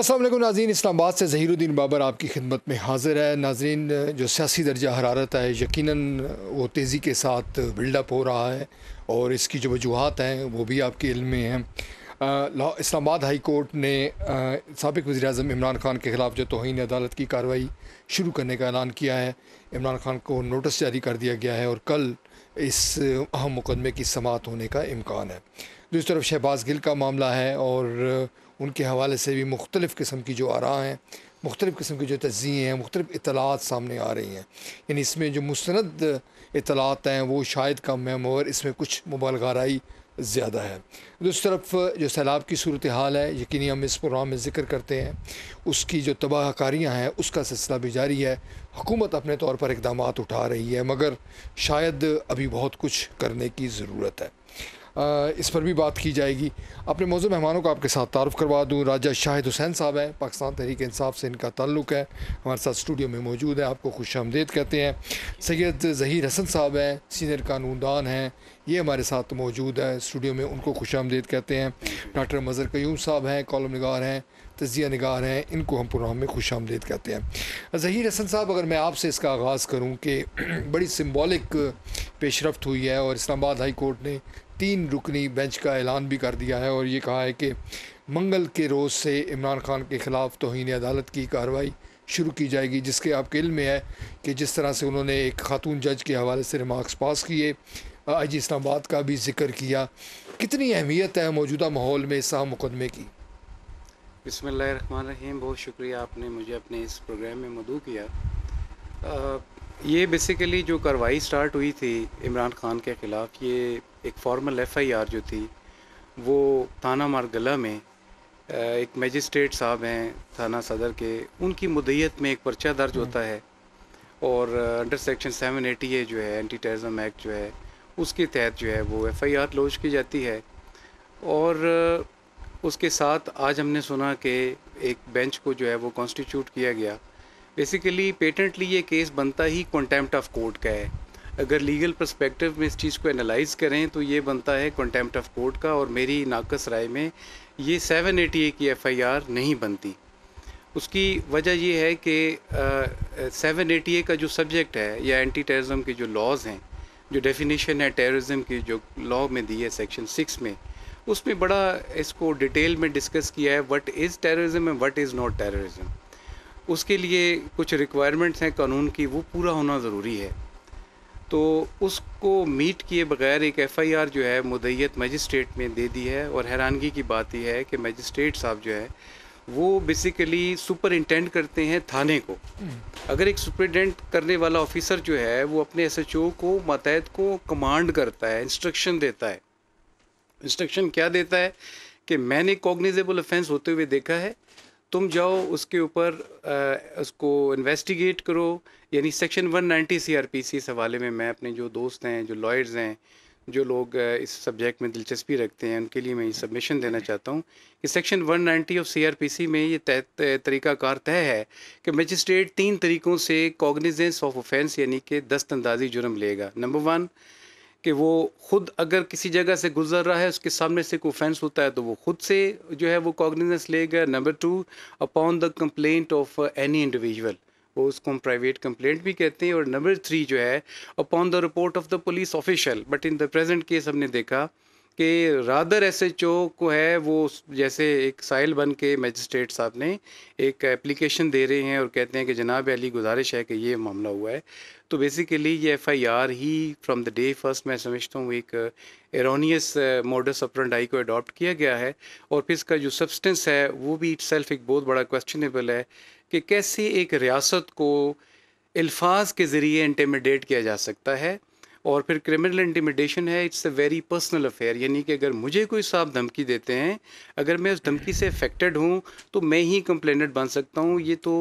असल नाजीन इस्लामाबाद से जहीरुद्दीन बाबर आपकी खिदमत में हाजिर है नाजरीन जो सियासी दर्जा हरारत है यकीन वो तेज़ी के साथ बिल्डअप हो रहा है और इसकी जो वजूहत हैं वो भी आपके इल्म में हैं इस्लामाबाद हाई कोर्ट ने सबक वज़ी अजम इमरान खान के ख़िलाफ़ जो तोहन अदालत की कार्रवाई शुरू करने का ऐलान किया है इमरान खान को नोटिस जारी कर दिया गया है और कल इस अहम मुकदमे की समात होने का इम्कान है दूसरी तरफ शहबाज गिल का मामला है और उनके हवाले से भी मुख्तलिफ़ किस्म की जो आरा हैं मुख्तलिफ़ किस्म की जो तज्ज़ियाँ हैं मुख्तलिफ़ इतलात सामने आ रही हैं यानी इसमें जो मुस्ंद इतलात हैं वो शायद कम है मगर इसमें कुछ मुबालगाराई ज़्यादा है दूसरी तरफ जो सैलाब की सूरत हाल है यकीनी हम इस प्रोग्राम में ज़िक्र करते हैं उसकी जो तबाहकारियाँ हैं उसका सिलसिला भी जारी है हुकूमत अपने तौर पर इकदाम उठा रही है मगर शायद अभी बहुत कुछ करने की ज़रूरत है इस पर भी बात की जाएगी अपने मौजूद मेहमानों को आपके साथ तारफ़ करवा दूँ राजा शाहिद हुसैन साहब हैं पाकिस्तान तहरीक इंसाफ से इनका तल्लुक है हमारे साथ स्टूडियो में मौजूद है आपको खुश आमदेद कहते हैं सैयद ज़हीर हसन साहब हैं सीनियर कानूनदान हैं ये हमारे साथ मौजूद है स्टूडियो में उनको खुश आमदेद कहते हैं डॉक्टर मज़र क्यूम साहब हैं कॉलम नगार हैं तजिया नगार हैं इनको हम प्रोग्राम में खुश आमदेद कहते हैं ज़हीर हसन साहब अगर मैं आपसे इसका आगाज़ करूँ कि बड़ी सिम्बॉलिक पेशरफ हुई है और इस्लामाबाद हाई कोर्ट ने तीन रुकनी बेंच का ऐलान भी कर दिया है और ये कहा है कि मंगल के रोज़ से इमरान खान के ख़िलाफ़ तोहन अदालत की कार्रवाई शुरू की जाएगी जिसके आपके इल्म में है कि जिस तरह से उन्होंने एक खातून जज के हवाले से रिमार्क्स पास किए आई जी इस्लामाबाद का भी जिक्र किया कितनी अहमियत है मौजूदा माहौल में इस मुकदमे की बसमीम बहुत शुक्रिया आपने मुझे अपने इस प्रोग्राम में मदू किया ये बेसिकली जो कार्रवाई स्टार्ट हुई थी इमरान खान के ख़िलाफ़ ये एक फॉर्मल एफआईआर जो थी वो थाना मारगला में एक मजिस्ट्रेट साहब हैं थाना सदर के उनकी मुदैत में एक पर्चा दर्ज हम्म। होता है और under section seven eighty A जो है एंटी टेररिज्म एक्ट जो है उसके तहत जो है वो एफ़ आई आर लॉन्च की जाती है और उसके साथ आज हमने सुना कि एक बेंच को जो है वो कॉन्स्टिट्यूट किया गया बेसिकली पेटेंटली ये केस बनता ही कॉन्टेम्प्ट ऑफ कोर्ट का है अगर लीगल परस्पेक्टिव में इस चीज़ को एनालाइज करें तो ये बनता है कॉन्टेम्प्ट ऑफ कोर्ट का और मेरी नाकस राय में ये ए की एफआईआर नहीं बनती उसकी वजह यह है कि सेवन एटी ए का जो सब्जेक्ट है या एंटी टेररिज्म के जो लॉज हैं जो डेफिनेशन है टेररिज्म की जो लॉ में दी है सेक्शन सिक्स में उसमें बड़ा इसको डिटेल में डिस्कस किया है what is terrorism and what is not terrorism उसके लिए कुछ रिक्वायरमेंट्स हैं कानून की वो पूरा होना ज़रूरी है तो उसको मीट किए बगैर एक एफआईआर जो है मुदैत मजिस्ट्रेट में दे दी है और हैरानगी की बात यह है कि मजिस्ट्रेट साहब जो है वो बेसिकली सुपर इंटेंड करते हैं थाने को हम्म। अगर एक सुपरिटेंडेंट करने वाला ऑफिसर जो है वो अपने एस एच ओ को मतहत को कमांड करता है इंस्ट्रक्शन देता है इंस्ट्रक्शन क्या देता है कि मैंने कॉग्निजेबल ऑफेंस होते हुए देखा है तुम जाओ उसके ऊपर उसको इन्वेस्टिगेट करो यानी section 190 ninety C R P इस हवाले में मैं अपने जो दोस्त हैं जो लॉयर्स हैं जो लोग इस सब्जेक्ट में दिलचस्पी रखते हैं उनके लिए मैं ये सबमिशन देना चाहता हूँ कि सेक्शन 190 ऑफ सीआरपीसी में ये तय तरीकाकार तय है कि मजिस्ट्रेट तीन तरीक़ों से कॉग्निजेंस ऑफ ऑफेंस यानी कि दस्त अंदाजी जुर्म लेगा नंबर वन कि वो खुद अगर किसी जगह से गुजर रहा है उसके सामने से कोई फेंस होता है तो वो खुद से जो है वो कॉग्निजेंस लेगा number two upon the complaint of any individual वो उसको हम प्राइवेट कंप्लेंट भी कहते हैं और नंबर थ्री जो है upon the report of the police official but in the present case हमने देखा कि रादर एस एच ओ को है वो जैसे एक साइल बन के मजिस्ट्रेट साहब ने एक एप्लीकेशन दे रहे हैं और कहते हैं कि जनाब अली गुजारिश है कि ये मामला हुआ है तो बेसिकली ये एफ आई आर ही फ्रॉम द डे फर्स्ट मैं समझता हूँ एक एरोनियस मॉडस अपरंडाई को अडॉप्ट किया गया है और फिर इसका जो सब्सटेंस है वो भी इट एक बहुत बड़ा क्वेश्चनेबल है कि कैसे एक रियासत को अल्फाज के ज़रिए इंटिमिडेट किया जा सकता है और फिर क्रिमिनल इंटिमिडेशन है it's a very personal affair यानी कि अगर मुझे कोई साहब धमकी देते हैं अगर मैं उस धमकी से अफेक्टेड हूँ तो मैं ही कंप्लेनेंट बन सकता हूँ ये तो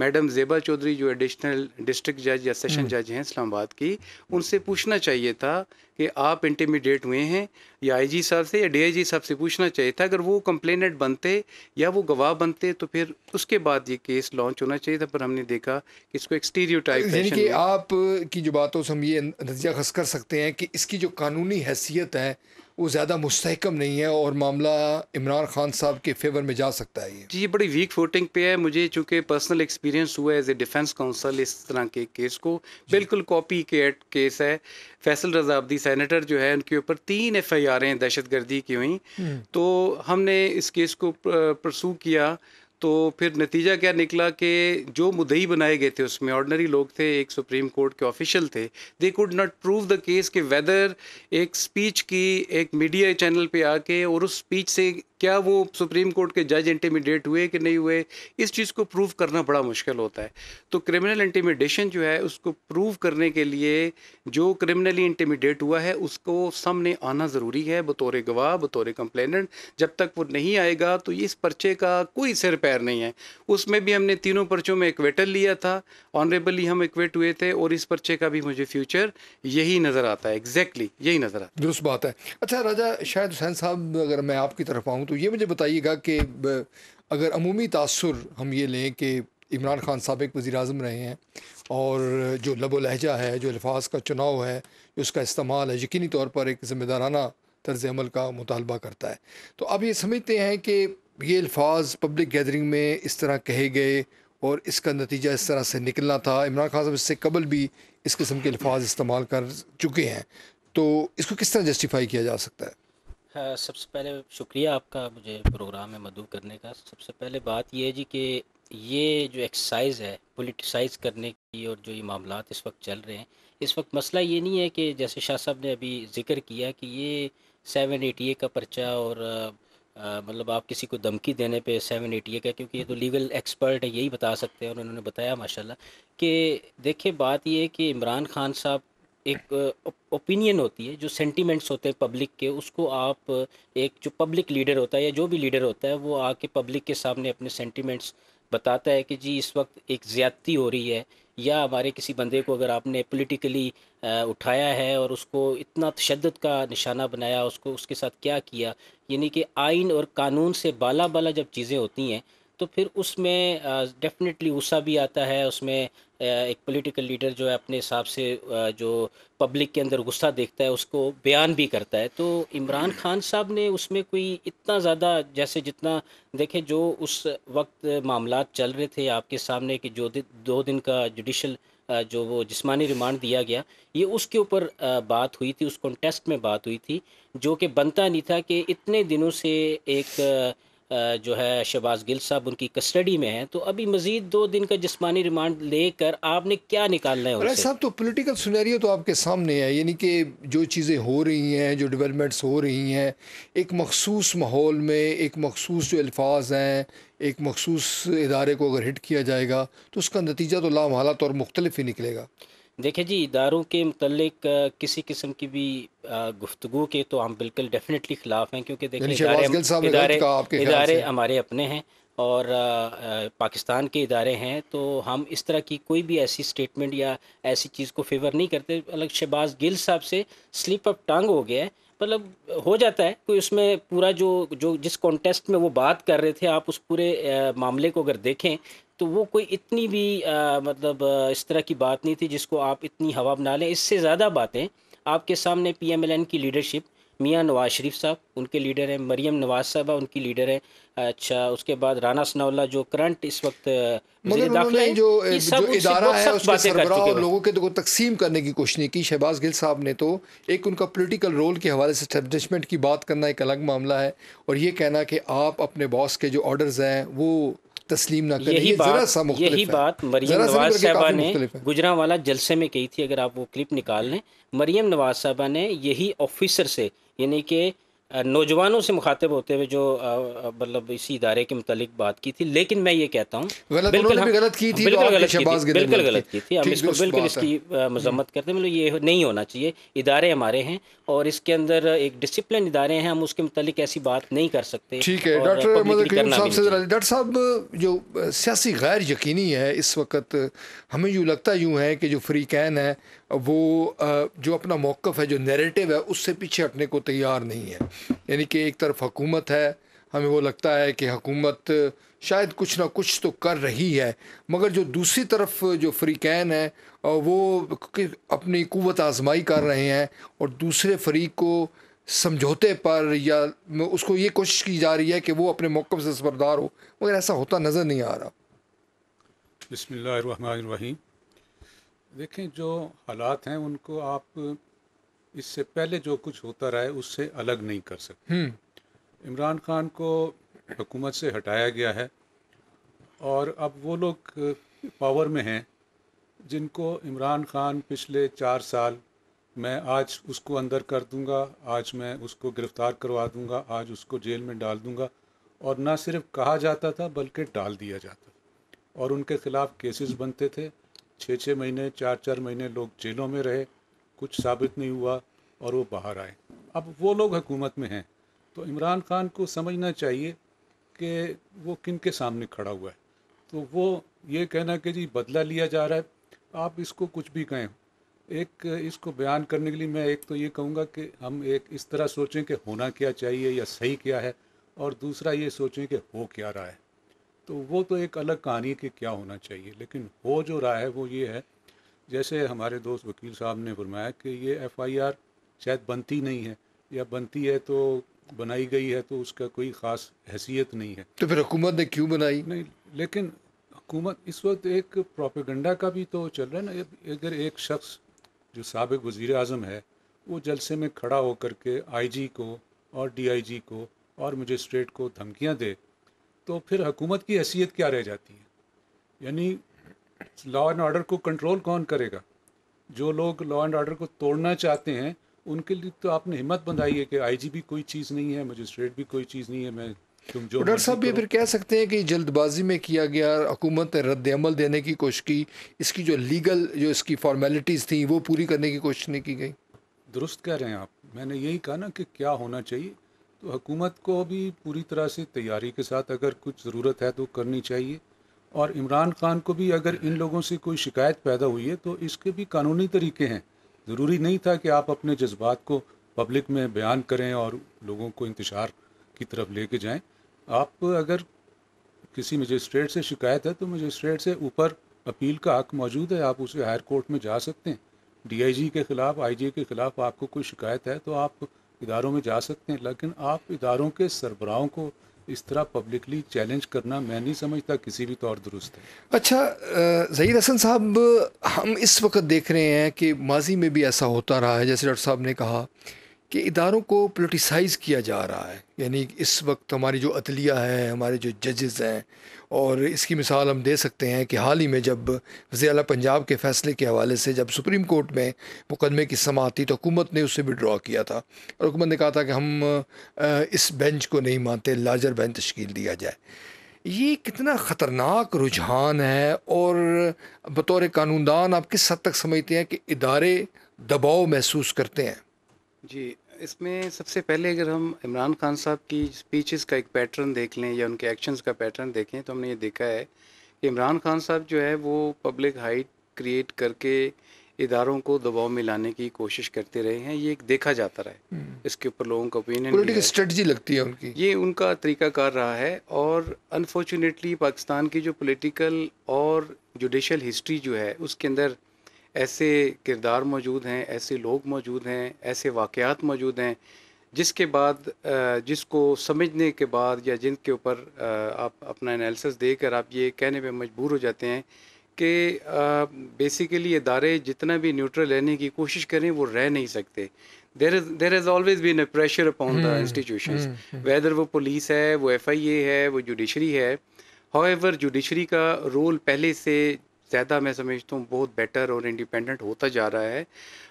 मैडम जेबा चौधरी जो एडिशनल डिस्ट्रिक्ट जज या सेशन जज हम्म। हैं इस्लामाबाद की उनसे पूछना चाहिए था कि आप इंटीमीडिएट हुए हैं या आईजी साहब से या डीआईजी साहब से पूछना चाहिए था अगर वो कंप्लेनेंट बनते या वो गवाह बनते तो फिर उसके बाद ये केस लॉन्च होना चाहिए था पर हमने देखा कि इसको एक्सटीरियो टाइप कि आप की जो बातों से हम ये नतीजा खस कर सकते हैं कि इसकी जो कानूनी हैसियत है वो ज़्यादा मुस्तकम नहीं है और मामला इमरान खान साहब के फेवर में जा सकता है जी ये बड़ी वीक वोटिंग पे है मुझे चूँकि पर्सनल एक्सपीरियंस हुआ है एज ए डिफेंस काउंसल इस तरह के केस को बिल्कुल कॉपी एट केस है फैसल रजाबदी सैनिटर जो है उनके ऊपर तीन एफ आई आरें दहशत गर्दी की हुई हम्म। तो हमने इस केस को प्रसू किया तो फिर नतीजा क्या निकला कि जो मुदई बनाए गए थे उसमें ऑर्डनरी लोग थे एक सुप्रीम कोर्ट के ऑफिशियल थे they could not prove the case कि वेदर एक स्पीच की एक मीडिया चैनल पे आके और उस स्पीच से क्या वो सुप्रीम कोर्ट के जज इंटीमिडिएट हुए कि नहीं हुए इस चीज़ को प्रूव करना बड़ा मुश्किल होता है तो क्रिमिनल इंटीमिडेशन जो है उसको प्रूव करने के लिए जो क्रिमिनली इंटीमिडेट हुआ है उसको सामने आना ज़रूरी है बतौर गवाह बतौर कंप्लेनेंट जब तक वो नहीं आएगा तो इस पर्चे का कोई सिर पैर नहीं है उसमें भी हमने तीनों पर्चों में इक्वेटर लिया था ऑनरेबली हम इक्वेट हुए थे और इस पर्चे का भी मुझे फ्यूचर यही नज़र आता है एग्जैक्टली exactly, यही नज़र आता है दुरुस्त बात है अच्छा राजा शायद हुसैन साहब अगर मैं आपकी तरफ आऊँ तो तो ये मुझे बताइएगा कि अगर अमूमी तसर हम ये लें कि इमरान खान सबक वज़ी अजम रहे हैं और जो लब लहजा है जो अल्फाज का चुनाव है उसका इस्तेमाल है यकीनी तौर पर एक ज़िम्मेदाराना तर्ज अमल का मुतालबा करता है तो अब ये समझते हैं कि ये अल्फाज पब्लिक गैदरिंग में इस तरह कहे गए और इसका नतीजा इस तरह से निकलना था इमरान खान साहब इससे कबल भी इस किस्म के अल्फाज इस्तेमाल कर चुके हैं तो इसको किस तरह जस्टिफाई किया जा सकता है सबसे पहले शुक्रिया आपका मुझे प्रोग्राम में मदू करने का सबसे पहले बात यह है जी कि ये जो एक्सरसाइज है पोलिटिसाइज करने की और जो ये मामला इस वक्त चल रहे हैं इस वक्त मसला ये नहीं है कि जैसे शाह साहब ने अभी जिक्र किया कि ये सेवन एटी ए का पर्चा और मतलब आप किसी को धमकी देने पे सेवन एटी ए का क्योंकि ये तो लीगल एक्सपर्ट है यही बता सकते हैं और उन्होंने बताया माशाल्लाह कि देखिए बात ये है कि इमरान खान साहब एक ओपिनियन होती है जो सेंटीमेंट्स होते हैं पब्लिक के उसको आप एक जो पब्लिक लीडर होता है या जो भी लीडर होता है वो आके पब्लिक के सामने अपने सेंटीमेंट्स बताता है कि जी इस वक्त एक ज़्यादती हो रही है या हमारे किसी बंदे को अगर आपने पॉलिटिकली उठाया है और उसको इतना तशद का निशाना बनाया उसको उसके साथ क्या किया यानी कि आइन और कानून से बाला बाला जब चीज़ें होती हैं तो फिर उसमें डेफिनेटली गुस्सा भी आता है उसमें एक पॉलिटिकल लीडर जो है अपने हिसाब से जो पब्लिक के अंदर गुस्सा देखता है उसको बयान भी करता है तो इमरान हम्म। खान साहब ने उसमें कोई इतना ज़्यादा जैसे जितना देखे जो उस वक्त मामला चल रहे थे आपके सामने कि जो दि, दो दिन का जुडिशल जो वो जिसमानी रिमांड दिया गया ये उसके ऊपर बात हुई थी उस कॉन्टेस्ट में बात हुई थी जो कि बनता नहीं था कि इतने दिनों से एक जो है शहबाज गिल साहब उनकी कस्टडी में हैं तो अभी मजीद दो दिन का जिसमानी रिमांड लेकर आपने क्या निकालना है साहब तो पोलिटिकल सुनहरियो तो आपके सामने है यानी कि जो चीज़ें हो रही हैं जो डेवलपमेंट्स हो रही हैं एक मखसूस माहौल में एक मखसूस जो अल्फाज हैं एक मखसूस इदारे को अगर हिट किया जाएगा तो उसका नतीजा तो लामहाला तौर मुख्तलिफ ही निकलेगा देखिए जी इदारों के मतलब किसी किस्म की भी गुफ्तु के तो हम बिल्कुल डेफिनेटली ख़िलाफ़ हैं क्योंकि देखिए इदारे इदारे, हमारे अपने हैं और पाकिस्तान के इदारे हैं तो हम इस तरह की कोई भी ऐसी स्टेटमेंट या ऐसी चीज़ को फेवर नहीं करते अलग शहबाज गिल साहब से स्लिप अप टांग हो गया है मतलब हो जाता है कोई उसमें पूरा जो जो जिस कॉन्टेस्ट में वो बात कर रहे थे आप उस पूरे मामले को अगर देखें तो वो कोई इतनी भी आ, मतलब इस तरह की बात नहीं थी जिसको आप इतनी हवा बना लें इससे ज़्यादा बातें आपके सामने पीएमएलएन की लीडरशिप मियाँ नवाज़ शरीफ साहब उनके लीडर हैं मरीम नवाज साहबा उनकी लीडर हैं अच्छा उसके बाद राना सनाउल्ला जो करंट इस वक्त जो लोगों के तो तकसीम करने की कोशिश नहीं की शहबाज गिल साहब ने तो एक उनका पोलिटिकल रोल के हवाले से स्टेबलिशमेंट की बात करना एक अलग मामला है और ये कहना कि आप अपने बॉस के जो ऑर्डर हैं वो तस्लीम ना करें यही बात सा यही बात मरियम नवाज साहबा ने गुजरा वाला जलसे में कही थी अगर आप वो क्लिप निकाल लें मरियम नवाज साहबा ने यही ऑफिसर से यानी कि नौजवानों से मुखातिब होते हुए जो मतलब इसी इदारे के मतलब बात की थी लेकिन मैं ये कहता हूँ बिल्कुल हम, गलत की थी बिल्कुल गलत की थी बिल्कुल गलत की थी हम इसको बिल्कुल इसकी मजम्मत हम्म। करते हैं मतलब ये नहीं होना चाहिए इदारे हमारे हैं और इसके अंदर एक डिसिप्लिन इदारे हैं हम उसके मतलब ऐसी बात नहीं कर सकते ठीक है डॉक्टर डॉक्टर साहब जो सियासी गैर यकीनी है इस वक्त हमें यूँ लगता यूँ है कि जो फ्री कैन है वो जो अपना मौक़ है जो नेरेटिव है उससे पीछे हटने को तैयार नहीं है यानी कि एक तरफ हकूमत है हमें वो लगता है कि हकूमत शायद कुछ ना कुछ तो कर रही है मगर जो दूसरी तरफ जो फ्रीकैन है वो अपनी क़वत आजमाई कर रहे हैं और दूसरे फरीक को समझौते पर या उसको ये कोशिश की जा रही है कि वो अपने मौक़ से सरदार हो मगर ऐसा होता नज़र नहीं आ रहा बसमीम देखें जो हालात हैं उनको आप इससे पहले जो कुछ होता रहा है उससे अलग नहीं कर सकते हम्म। इमरान खान को हुकूमत से हटाया गया है और अब वो लोग पावर में हैं जिनको इमरान खान पिछले चार साल मैं आज उसको अंदर कर दूंगा आज मैं उसको गिरफ़्तार करवा दूंगा आज उसको जेल में डाल दूंगा और ना सिर्फ कहा जाता था बल्कि डाल दिया जाता और उनके ख़िलाफ़ केसेस बनते थे छः छः महीने चार चार महीने लोग जेलों में रहे कुछ साबित नहीं हुआ और वो बाहर आए अब वो लोग हुकूमत में हैं तो इमरान खान को समझना चाहिए कि वो किन के सामने खड़ा हुआ है तो वो ये कहना कि जी बदला लिया जा रहा है आप इसको कुछ भी कहें एक इसको बयान करने के लिए मैं एक तो ये कहूँगा कि हम एक इस तरह सोचें कि होना क्या चाहिए या सही क्या है और दूसरा ये सोचें कि हो क्या रहा है तो वो तो एक अलग कहानी है कि क्या होना चाहिए लेकिन हो जो रहा है वो ये है जैसे हमारे दोस्त वकील साहब ने फरमाया कि ये एफआईआर शायद बनती नहीं है या बनती है तो बनाई गई है तो उसका कोई ख़ास हैसियत नहीं है तो फिर हुकूमत ने क्यों बनाई नहीं लेकिन हुकूमत इस वक्त एक प्रोपेगंडा का भी तो चल रहा है ना अगर एक शख्स जो सबक वज़ी अजम है वो जलसे में खड़ा होकर के आई जी को और डी आई जी को और मजिस्ट्रेट को धमकियाँ दे तो फिर हुकूमत की हैसियत क्या रह जाती है यानी लॉ एंड ऑर्डर को कंट्रोल कौन करेगा जो लोग लॉ एंड ऑर्डर को तोड़ना चाहते हैं उनके लिए तो आपने हिम्मत बंधाई है कि आईजी भी कोई चीज़ नहीं है मजिस्ट्रेट भी कोई चीज़ नहीं है मैं डॉक्टर साहब ये फिर कह सकते हैं कि जल्दबाजी में किया गया हुकूमत ने रद्दमल देने की कोशिश की इसकी जो लीगल जो इसकी फॉर्मेलिटीज़ थी वो पूरी करने की कोशिश नहीं की गई दुरुस्त कह रहे हैं आप मैंने यही कहा ना कि क्या होना चाहिए तो हुकूमत को भी पूरी तरह से तैयारी के साथ अगर कुछ ज़रूरत है तो करनी चाहिए और इमरान खान को भी अगर इन लोगों से कोई शिकायत पैदा हुई है तो इसके भी कानूनी तरीके हैं ज़रूरी नहीं था कि आप अपने जज्बात को पब्लिक में बयान करें और लोगों को इंतजार की तरफ लेके जाएं आप अगर किसी मजिस्ट्रेट से शिकायत है तो मजिस्ट्रेट से ऊपर अपील का हक मौजूद है आप उसे हायर कोर्ट में जा सकते हैं डीआईजी के ख़िलाफ़ आईजी के ख़िलाफ़ आपको कोई शिकायत है तो आप इदारों में जा सकते हैं लेकिन आप इदारों के सरबराहों को इस तरह पब्लिकली चैलेंज करना मैं नहीं समझता किसी भी तौर दुरुस्त है अच्छा जहीर हसन साहब हम इस वक्त देख रहे हैं कि माजी में भी ऐसा होता रहा है जैसे डॉक्टर साहब ने कहा कि इदारों को पोलिटिसाइज़ किया जा रहा है यानी इस वक्त हमारी जो अतलिया है हमारे जो जजेस हैं और इसकी मिसाल हम दे सकते हैं कि हाल ही में जब वज़ी अल पंजाब के फ़ैसले के हवाले से जब सुप्रीम कोर्ट में मुकदमे की समात थी तो हुकूमत ने उससे विड्रॉ किया था और हुकूमत ने कहा था कि हम इस बेंच को नहीं मानते लार्जर बेंच तश्कील दिया जाए ये कितना ख़तरनाक रुझान है और बतौर कानूनदान आप किस हद तक समझते हैं कि इदारे दबाव महसूस करते हैं जी इसमें सबसे पहले अगर हम इमरान खान साहब की स्पीचेस का एक पैटर्न देख लें या उनके एक्शंस का पैटर्न देखें तो हमने ये देखा है कि इमरान खान साहब जो है वो पब्लिक हाइट क्रिएट करके इदारों को दबाव में लाने की कोशिश करते रहे हैं ये एक देखा जाता रहा है हम्म। इसके ऊपर लोगों का ओपिनियन स्ट्रेटजी लगती है उनकी ये उनका तरीकाकार रहा है और अनफॉर्चुनेटली पाकिस्तान की जो पॉलिटिकल और जुडिशल हिस्ट्री जो है उसके अंदर ऐसे किरदार मौजूद हैं ऐसे लोग मौजूद हैं ऐसे वाक़ात मौजूद हैं जिसके बाद जिसको समझने के बाद या जिनके ऊपर आप अपना एनालिसिस देकर आप ये कहने पे मजबूर हो जाते हैं कि बेसिकली इदारे जितना भी न्यूट्रल रहने की कोशिश करें वो रह नहीं सकते there is there is always been a pressure upon the institution whether वो पुलिस है वो एफ आई ए है वो जुडिशरी है हाउ एवर जुडिशरी का रोल पहले से ज़्यादा मैं समझता हूँ बहुत बेटर और इंडिपेंडेंट होता जा रहा है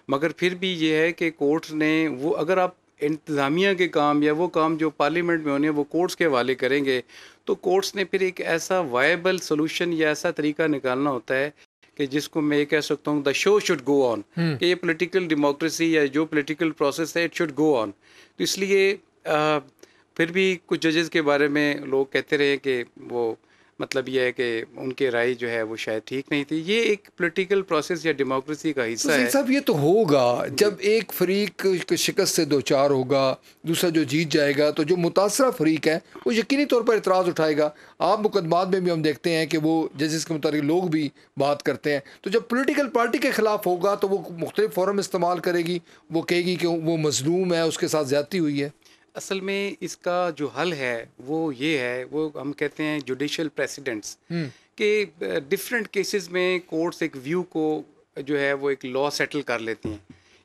मगर फिर भी ये है कि कोर्ट्स ने वो अगर आप इंतज़ामिया के काम या वो काम जो पार्लियामेंट में होने हैं वो कोर्ट्स के हवाले करेंगे तो कोर्ट्स ने फिर एक ऐसा वायबल सोलूशन या ऐसा तरीका निकालना होता है कि जिसको मैं ये कह सकता हूँ the show should go on कि ये पोलिटिकल डेमोक्रेसी या जो पोलिटिकल प्रोसेस है इट शुड गो ऑन तो इसलिए आ, फिर भी कुछ जजेस के बारे में लोग कहते रहे कि वो मतलब यह है कि उनके राय जो है वो शायद ठीक नहीं थी ये एक पॉलिटिकल प्रोसेस या डेमोक्रेसी का हिस्सा तो है सब ये तो होगा जब एक फरीक शिकस्त से दो चार होगा दूसरा जो जीत जाएगा तो जो मुतासर फरीक है वो यकीनी तौर पर इतराज़ उठाएगा आप मुकदमात में भी हम देखते हैं कि वो जजिस के मुताबिक लोग भी बात करते हैं तो जब पोलिटिकल पार्टी के ख़िलाफ़ होगा तो वो मुख्तलिफ़ फॉरम इस्तेमाल करेगी वो कहेगी कि वो मजलूम है उसके साथ ज़्यादती हुई है असल में इसका जो हल है वो ये है वो हम कहते हैं जुडिशल प्रेसिडेंट्स के डिफरेंट केसेस में कोर्ट्स एक व्यू को जो है वो एक लॉ सेटल कर लेती हैं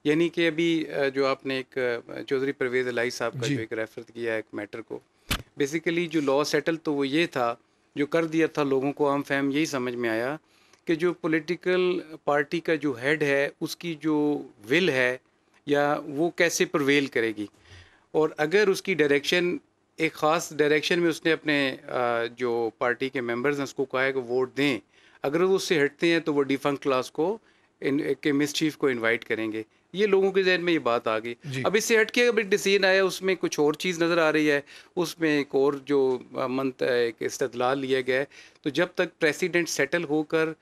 यानी कि अभी जो आपने एक चौधरी परवेज अलाई साहब का जो एक रेफर किया है एक मैटर को बेसिकली जो लॉ सेटल तो वो ये था जो कर दिया था लोगों को आम फैम यही समझ में आया कि जो पॉलिटिकल पार्टी का जो हेड है उसकी जो विल है या वो कैसे प्रवेल करेगी और अगर उसकी डायरेक्शन एक ख़ास डायरेक्शन में उसने अपने जो पार्टी के मेंबर्स हैं उसको कहा है कि वोट दें अगर वो उससे हटते हैं तो वो डिफंक क्लास को इन के मिस चीफ को इनवाइट करेंगे ये लोगों के जहन में ये बात आ गई अब इससे हट के अब एक डिसीजन आया उसमें कुछ और चीज़ नज़र आ रही है उसमें एक और जो मंत एक इस्तलाल लिया गया है तो जब तक प्रेसिडेंट सेटल होकर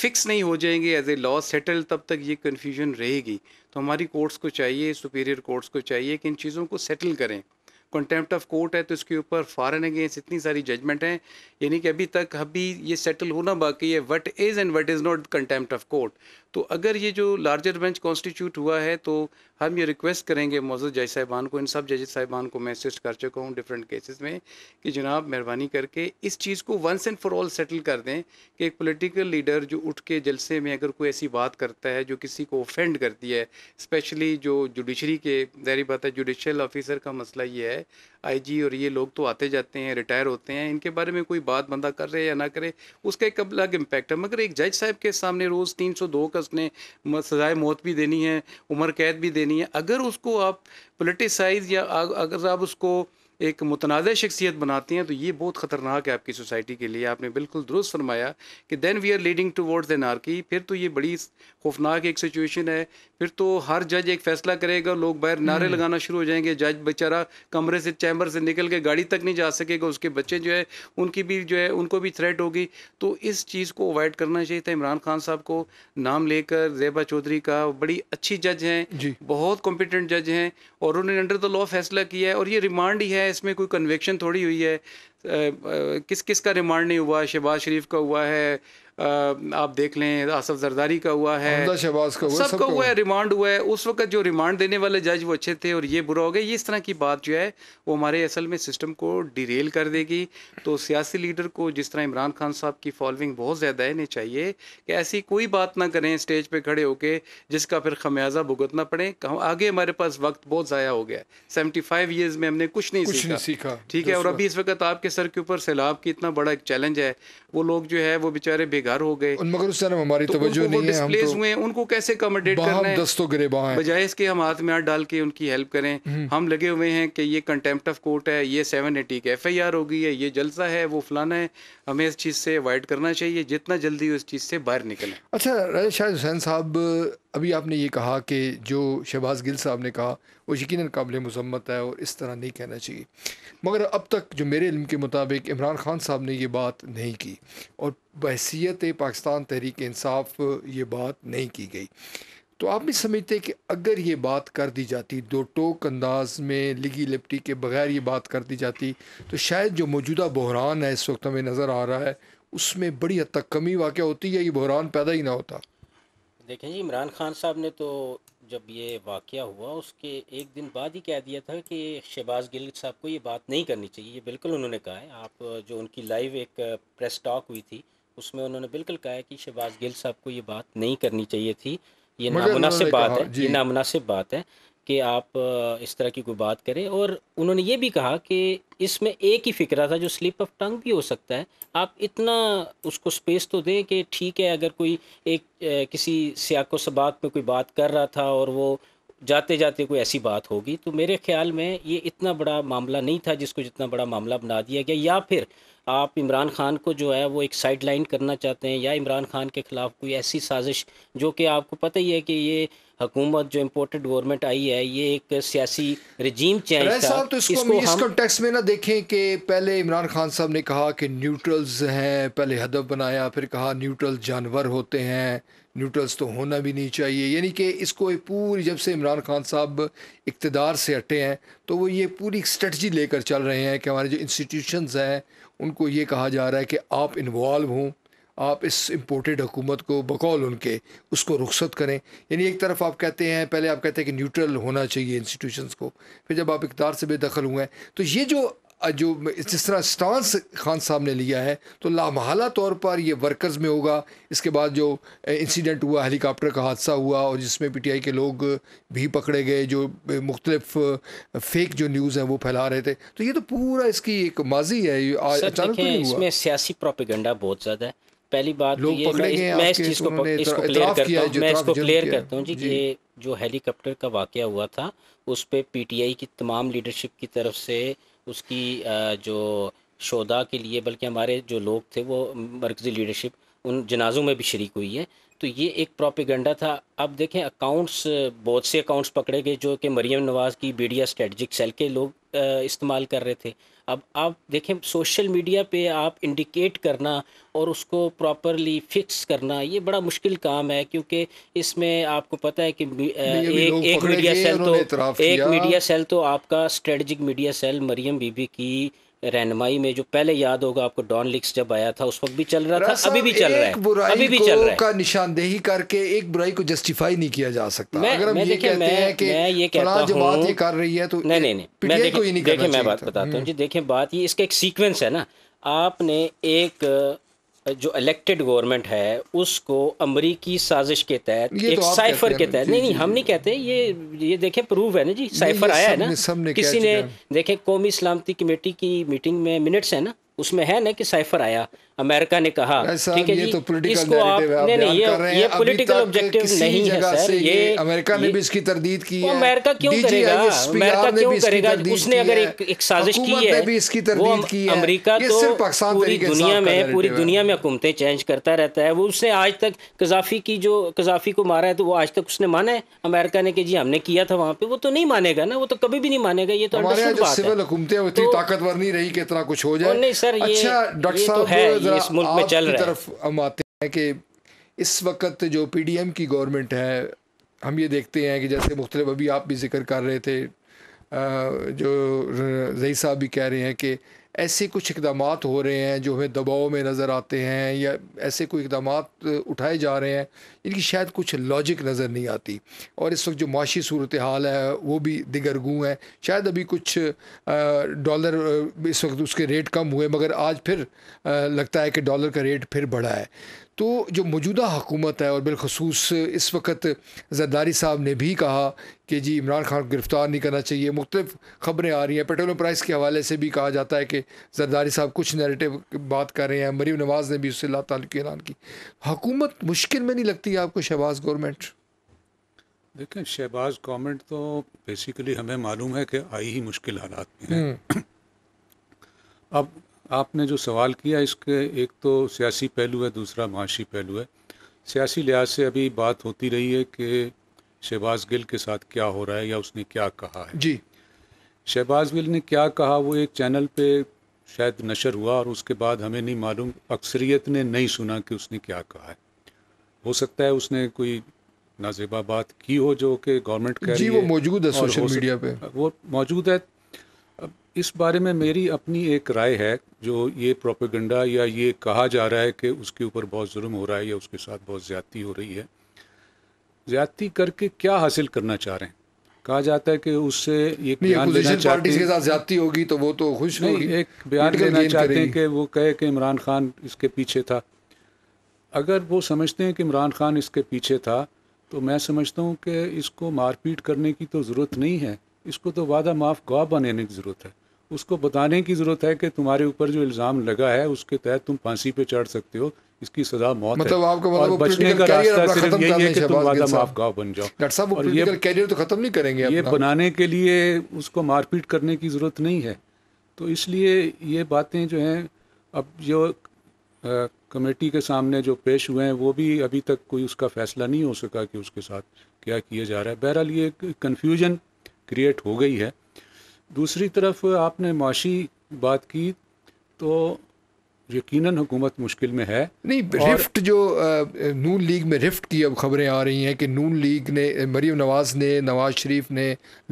फिक्स नहीं हो जाएंगे एज ए लॉ सेटल तब तक ये कन्फ्यूजन रहेगी तो हमारी कोर्ट्स को चाहिए सुपीरियर कोर्ट्स को चाहिए कि इन चीज़ों को सेटल करें कंटेम्प्ट ऑफ कोर्ट है तो इसके ऊपर फॉरन अगेंस्ट इतनी सारी जजमेंट हैं यानी कि अभी तक अभी ये सेटल होना बाकी है what is and what is not contempt of court तो अगर ये जो लार्जर बेंच कॉन्स्टिट्यूट हुआ है तो हम ये रिक्वेस्ट करेंगे मौजूद जज साहिबान को इन सब जजेज साहिबान को मैं असिस्ट कर चुका हूँ डिफरेंट केसेस में कि जनाब मेहरबानी करके इस चीज़ को once and for all settle कर दें कि एक पोलिटिकल लीडर जो उठ के जलसे में अगर कोई ऐसी बात करता है जो किसी को ऑफेंड करती है स्पेशली जो जुडिशरी के जहरी बात है जुडिशल ऑफिसर का मसला ये है जी और ये लोग तो आते जाते हैं रिटायर होते हैं इनके बारे में कोई बात बंदा कर रहे या ना करे उसका एक अलग इम्पैक्ट है मगर एक जज साहब के सामने रोज़ तीन सौ दो का उसने सजाए मौत भी देनी है उम्र कैद भी देनी है अगर उसको आप पोलिटिसाइज या अगर आप उसको एक मुतनाज़ शख्सियत बनाती हैं तो ये बहुत ख़तरनाक है आपकी सोसाइटी के लिए आपने बिल्कुल दुरुस्त फरमाया कि then we are leading towards an की फिर तो ये बड़ी खौफनाक एक सिचुएशन है फिर तो हर जज एक फ़ैसला करेगा लोग बाहर नारे हम्म। लगाना शुरू हो जाएंगे जज बेचारा कमरे से चैम्बर से निकल के गाड़ी तक नहीं जा सकेगा उसके बच्चे जो है उनकी भी जो है उनको भी थ्रेट होगी तो इस चीज़ को अवॉइड करना चाहिए था इमरान खान साहब को नाम लेकर जेबा चौधरी का बड़ी अच्छी जज हैं बहुत कॉम्पिटेंट जज हैं और उन्होंने अंडर द लॉ फैसला किया है और ये रिमांड ही है इसमें कोई कन्वेक्शन थोड़ी हुई है किस किस का रिमांड नहीं हुआ शहबाज शरीफ का हुआ है आप देख लें आसफ जरदारी का हुआ है शहबाज का हुआ सबका हुआ है रिमांड हुआ है उस वक्त जो रिमांड देने वाले जज वो अच्छे थे और ये बुरा हो गया ये इस तरह की बात जो है वो हमारे असल में सिस्टम को डिरेल कर देगी तो सियासी लीडर को जिस तरह इमरान खान साहब की फॉलोइंग बहुत ज़्यादा है इन्हें चाहिए कि ऐसी कोई बात ना करें स्टेज पर खड़े होकर जिसका फिर खमियाजा भुगतना पड़े आगे हमारे पास वक्त बहुत ज़ाया हो गया सेवेंटी फाइव ईयर्स में हमने कुछ नहीं सीखा नहीं सीखा ठीक है और अभी इस वक्त आपके सर के ऊपर सैलाब की इतना बड़ा एक चैलेंज है वो लोग जो है वो बेचारे घर हो गए मगर उस तरह हमारी तो तवज्जो नहीं है हम तो हुए उनको कैसे कमोडेट करना दस्तों गिरेबां हैं बजाय इसके हम हाथ में हाथ डाल के उनकी हेल्प करें हम्म। हम लगे हुए हैं कि ये कंटेम्प्ट ऑफ कोर्ट है ये सेवन एटी की एफ आई आर हो गई है ये जलसा है वो फलाना है हमें इस चीज़ से अवॉइड करना चाहिए जितना जल्दी उस चीज़ से बाहर निकले अच्छा राजा शाह हुसैन साहब अभी आपने ये कहा कि जो शहबाज गिल साहब ने कहा वो यकीन काबिल मजम्मत है और इस तरह नहीं कहना चाहिए मगर अब तक जो मेरे इल्म के मुताबिक इमरान खान साहब ने ये बात नहीं की और बहसीत पाकिस्तान तहरीक इंसाफ ये बात नहीं की गई तो आप भी समझते कि अगर ये बात कर दी जाती दो टोक अंदाज में लिगी लिपटी के बगैर ये बात कर दी जाती तो शायद जो मौजूदा बहरान है इस वक्त हमें नज़र आ रहा है उसमें बड़ी हद तक कमी वाक़ होती है ये बहरान पैदा ही ना होता देखें जी इमरान खान साहब ने तो जब ये वाक़ हुआ उसके एक दिन बाद ही कह दिया था कि शहबाज गिल साहब को ये बात नहीं करनी चाहिए ये बिल्कुल उन्होंने कहा है आप जो उनकी लाइव एक प्रेस टॉक हुई थी उसमें उन्होंने बिल्कुल कहा है कि शहबाज गिल साहब को ये बात नहीं करनी चाहिए थी ये नामुनासिब बात है ये नामुनासिब बात है कि आप इस तरह की कोई बात करें और उन्होंने ये भी कहा कि इसमें एक ही फिक्रा था जो स्लिप ऑफ टंग भी हो सकता है आप इतना उसको स्पेस तो दें कि ठीक है अगर कोई एक किसी सियाको सबाक में कोई बात कर रहा था और वो जाते जाते कोई ऐसी बात होगी तो मेरे ख्याल में ये इतना बड़ा मामला नहीं था जिसको जितना बड़ा मामला बना दिया गया या फिर आप इमरान खान को जो है वो एक साइड लाइन करना चाहते हैं या इमरान खान के ख़िलाफ़ कोई ऐसी साजिश जो कि आपको पता ही है कि ये हुकूमत जो इम्पोर्टेड गवर्नमेंट आई है ये एक सियासी रजीम चेंज साहब तो इसको, इसको हम... इस कॉन्टेक्स में ना देखें कि पहले इमरान खान साहब ने कहा कि न्यूट्रल्स हैं पहले हदफ बनाया फिर कहा न्यूट्रल जानवर होते हैं न्यूट्रल्स तो होना भी नहीं चाहिए यानी कि इसको पूरी जब से इमरान खान साहब इकतदार से हटे हैं तो वो ये पूरी स्ट्रेटजी लेकर चल रहे हैं कि हमारे जो इंस्टीट्यूशनस हैं उनको ये कहा जा रहा है कि आप इन्वॉल्व हों आप इस इम्पोर्टेड हुकूमत को बकौल उनके उसको रुखसत करें यानी एक तरफ आप कहते हैं पहले आप कहते हैं कि न्यूट्रल होना चाहिए इंस्टीट्यूशंस को फिर जब आप इकदार से बेदखल हुए हैं तो ये जो जो जिस तरह स्टांस खान साहब ने लिया है तो लामहला तौर पर ये वर्कर्स में होगा इसके बाद जो इंसिडेंट हुआ हेलीकॉप्टर का हादसा हुआ और जिसमें पीटीआई के लोग भी पकड़े गए जो मुख्तलिफ फेक जो न्यूज़ हैं वो फैला रहे थे तो ये तो पूरा इसकी एक माजी है अचानक तो इसमें सियासी प्रोपिगेंडा बहुत ज़्यादा है पहली बात तो लोग ये पकड़े गए मैं इस चीज़ को मैं इसको क्लियर करता हूँ जी ये जो हेलीकॉप्टर का वाक़ हुआ था उस पर पीटीआई की तमाम लीडरशिप की तरफ से उसकी जो शोदा के लिए बल्कि हमारे जो लोग थे वो मरकज़ी लीडरशिप उन जनाजों में भी शरीक हुई है तो ये एक प्रॉपिगेंडा था अब देखें अकाउंट्स बहुत से अकाउंट्स पकड़े गए जो कि मरीम नवाज़ की बी डी स्ट्रेटजिक सेल के लोग इस्तेमाल कर रहे थे अब आप देखें सोशल मीडिया पे आप इंडिकेट करना और उसको प्रॉपरली फिक्स करना ये बड़ा मुश्किल काम है क्योंकि इसमें आपको पता है कि एक एक मीडिया सेल तो एक मीडिया सेल तो आपका strategic media cell Maryam Bibi की रहनमाई में जो पहले याद होगा आपको डॉन लिक्स जब आया था उस वक्त भी चल रहा था अभी भी चल रहा है बुराई अभी भी चल रहा है का निशानदेही करके एक बुराई को जस्टिफाई नहीं किया जा सकता मैं, अगर हम मैं ये कहते मैं, हैं कि मैं ये कहता हूं, ये कर रही है तो नहीं नहीं नहीं मैं देखें, मैं बात बताता हूँ हम्म। जी देखें बात ये इसका एक सीक्वेंस है ना आपने एक जो इलेक्टेड गवर्नमेंट है उसको अमरीकी साजिश के तहत तो एक तो साइफर के तहत नहीं नहीं हम नहीं कहते ये ये देखें प्रूव है ना जी साइफर आया है ना किसी ने देखें कौमी सलामती कमेटी की मीटिंग में मिनट्स है ना उसमें है ना कि साइफर आया अमेरिका ने कहा ठीक है ये तो इसको आप नहीं नहीं ये ये पॉलिटिकल ऑब्जेक्टिव नहीं है सर ये अमेरिका ने भी इसकी तरदीद की है अमेरिका क्यों करेगा अमेरिका क्यों करेगा उसने अगर एक एक साजिश की है भी इसकी तरदीद की है अमेरिका तो पूरी दुनिया में पूरी दुनिया में हुकूमतें चेंज करता रहता है वो उसने आज तक कजाफी की जो कजाफी को मारा है तो वो आज तक उसने माना है अमेरिका ने कि जी हमने किया था वहाँ पे वो तो नहीं मानेगा ना वो तो कभी भी नहीं मानेगा ये तो सिविल हुकूमतें इतनी तो- ताकतवर नहीं रही कि इतना कुछ हो जाए नहीं सर ये अच्छा, डॉक्टर तो साहब इस मुल्क में चल रहा है तरफ हम आते हैं कि इस वक्त जो पीडीएम की गवर्नमेंट है हम ये देखते हैं कि जैसे मुख्तलिफ अभी आप भी जिक्र कर रहे थे जो जही साहब भी कह रहे हैं कि ऐसे कुछ इकदाम हो रहे हैं जो हमें दबाव में नज़र आते हैं या ऐसे कोई इकदाम उठाए जा रहे हैं इनकी शायद कुछ लॉजिक नज़र नहीं आती और इस वक्त जो माशी सूरत हाल है वो भी दिगर गु है शायद अभी कुछ डॉलर इस वक्त उसके रेट कम हुए मगर आज फिर लगता है कि डॉलर का रेट फिर बढ़ा है तो जो मौजूदा हुकूमत है और बिलखसूस इस वक्त जरदारी साहब ने भी कहा कि जी इमरान खान को गिरफ़्तार नहीं करना चाहिए मुख्तफ खबरें आ रही हैं पेट्रोल प्राइस के हवाले से भी कहा जाता है कि जरदारी साहब कुछ नैरेटिव बात कर रहे हैं मरीम नवाज़ ने भी उससे ला ताल्लुक ऐलान की हुकूमत मुश्किल में नहीं लगती आपको शहबाज गवर्नमेंट देखें शहबाज गवर्नमेंट तो बेसिकली हमें मालूम है कि आई ही मुश्किल हालात में है हम्म। अब आपने जो सवाल किया इसके एक तो सियासी पहलू है दूसरा माशी पहलू है सियासी लिहाज से अभी बात होती रही है कि शहबाज गिल के साथ क्या हो रहा है या उसने क्या कहा है जी शहबाज गिल ने क्या कहा वो एक चैनल पे शायद नशर हुआ और उसके बाद हमें नहीं मालूम अक्सरियत ने नहीं सुना कि उसने क्या कहा है हो सकता है उसने कोई नाजेबा बात की हो जो कि गवर्नमेंट कह रही है वो मौजूद है सोशल मीडिया पे वो मौजूद है इस बारे में मेरी अपनी एक राय है जो ये प्रोपेगंडा या ये कहा जा रहा है कि उसके ऊपर बहुत जुल्म हो रहा है या उसके साथ बहुत ज़्यादती हो रही है ज़्यादती करके क्या हासिल करना चाह रहे हैं कहा जाता है कि उससे एक बयान देना चाहते हैं के साथ ज्यादती होगी तो वो तो खुश नहीं एक बयान देना चाहते हैं कि वो कहे कि इमरान खान इसके पीछे था अगर वो समझते हैं कि इमरान खान इसके पीछे था तो मैं समझता हूँ कि इसको मारपीट करने की तो ज़रूरत नहीं है इसको तो वादा माफ़ गवाह बनाने की ज़रूरत है उसको बताने की ज़रूरत है कि तुम्हारे ऊपर जो इल्ज़ाम लगा है उसके तहत तुम फांसी पर चढ़ सकते हो इसकी सजा मौत मतलब आपको मतलब बचने का रास्ता सिर्फ यही है कि तुम वादा माफ गाव बन जाओ डॉक्टर साहब वो पॉलिटिकल कैरियर तो ख़त्म नहीं करेंगे ये बनाने के लिए उसको मारपीट करने की ज़रूरत नहीं है तो इसलिए ये बातें जो हैं अब जो कमेटी के सामने जो पेश हुए हैं वो भी अभी तक कोई उसका फैसला नहीं हो सका कि उसके साथ क्या किया जा रहा है बहरहाल ये कन्फ्यूजन क्रिएट हो गई है दूसरी तरफ आपने माशी बात की तो यकीनन हुकूमत मुश्किल में है नहीं रिफ्ट जो नून लीग में रिफ्ट की अब खबरें आ रही हैं कि नून लीग ने मरीम नवाज़ ने नवाज़ शरीफ ने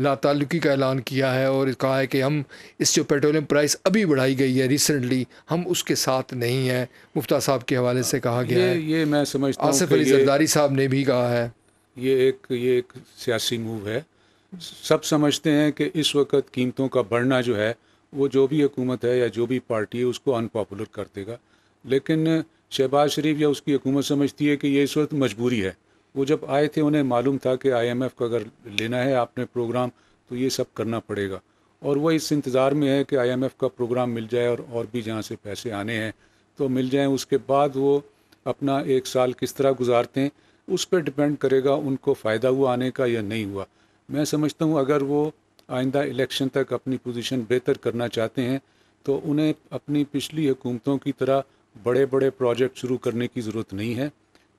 लाताल्लुकी का ऐलान किया है और कहा है कि हम इस जो पेट्रोलियम प्राइस अभी बढ़ाई गई है रिसेंटली हम उसके साथ नहीं हैं मुफ्ता साहब के हवाले से कहा गया ये, है ये मैं समझता आसिफ अली जरदारी साहब ने भी कहा है ये एक ये एक सियासी मूव है सब समझते हैं कि इस वक्त कीमतों का बढ़ना जो है वो जो भी हुकूमत है या जो भी पार्टी है उसको अनपॉपुलर कर देगा लेकिन शहबाज शरीफ या उसकी हुकूमत समझती है कि ये इस वक्त मजबूरी है वो जब आए थे उन्हें मालूम था कि आईएमएफ का अगर लेना है आपने प्रोग्राम तो ये सब करना पड़ेगा और वह इस इंतज़ार में है कि एफ़ का प्रोग्राम मिल जाए और और भी जहाँ से पैसे आने हैं तो मिल जाएँ उसके बाद वो अपना एक साल किस तरह गुजारते हैं उस पर डिपेंड करेगा उनको फ़ायदा हुआ आने का या नहीं हुआ मैं समझता हूँ अगर वो आइंदा इलेक्शन तक अपनी पोजीशन बेहतर करना चाहते हैं तो उन्हें अपनी पिछली हुकूमतों की तरह बड़े बड़े प्रोजेक्ट शुरू करने की ज़रूरत नहीं है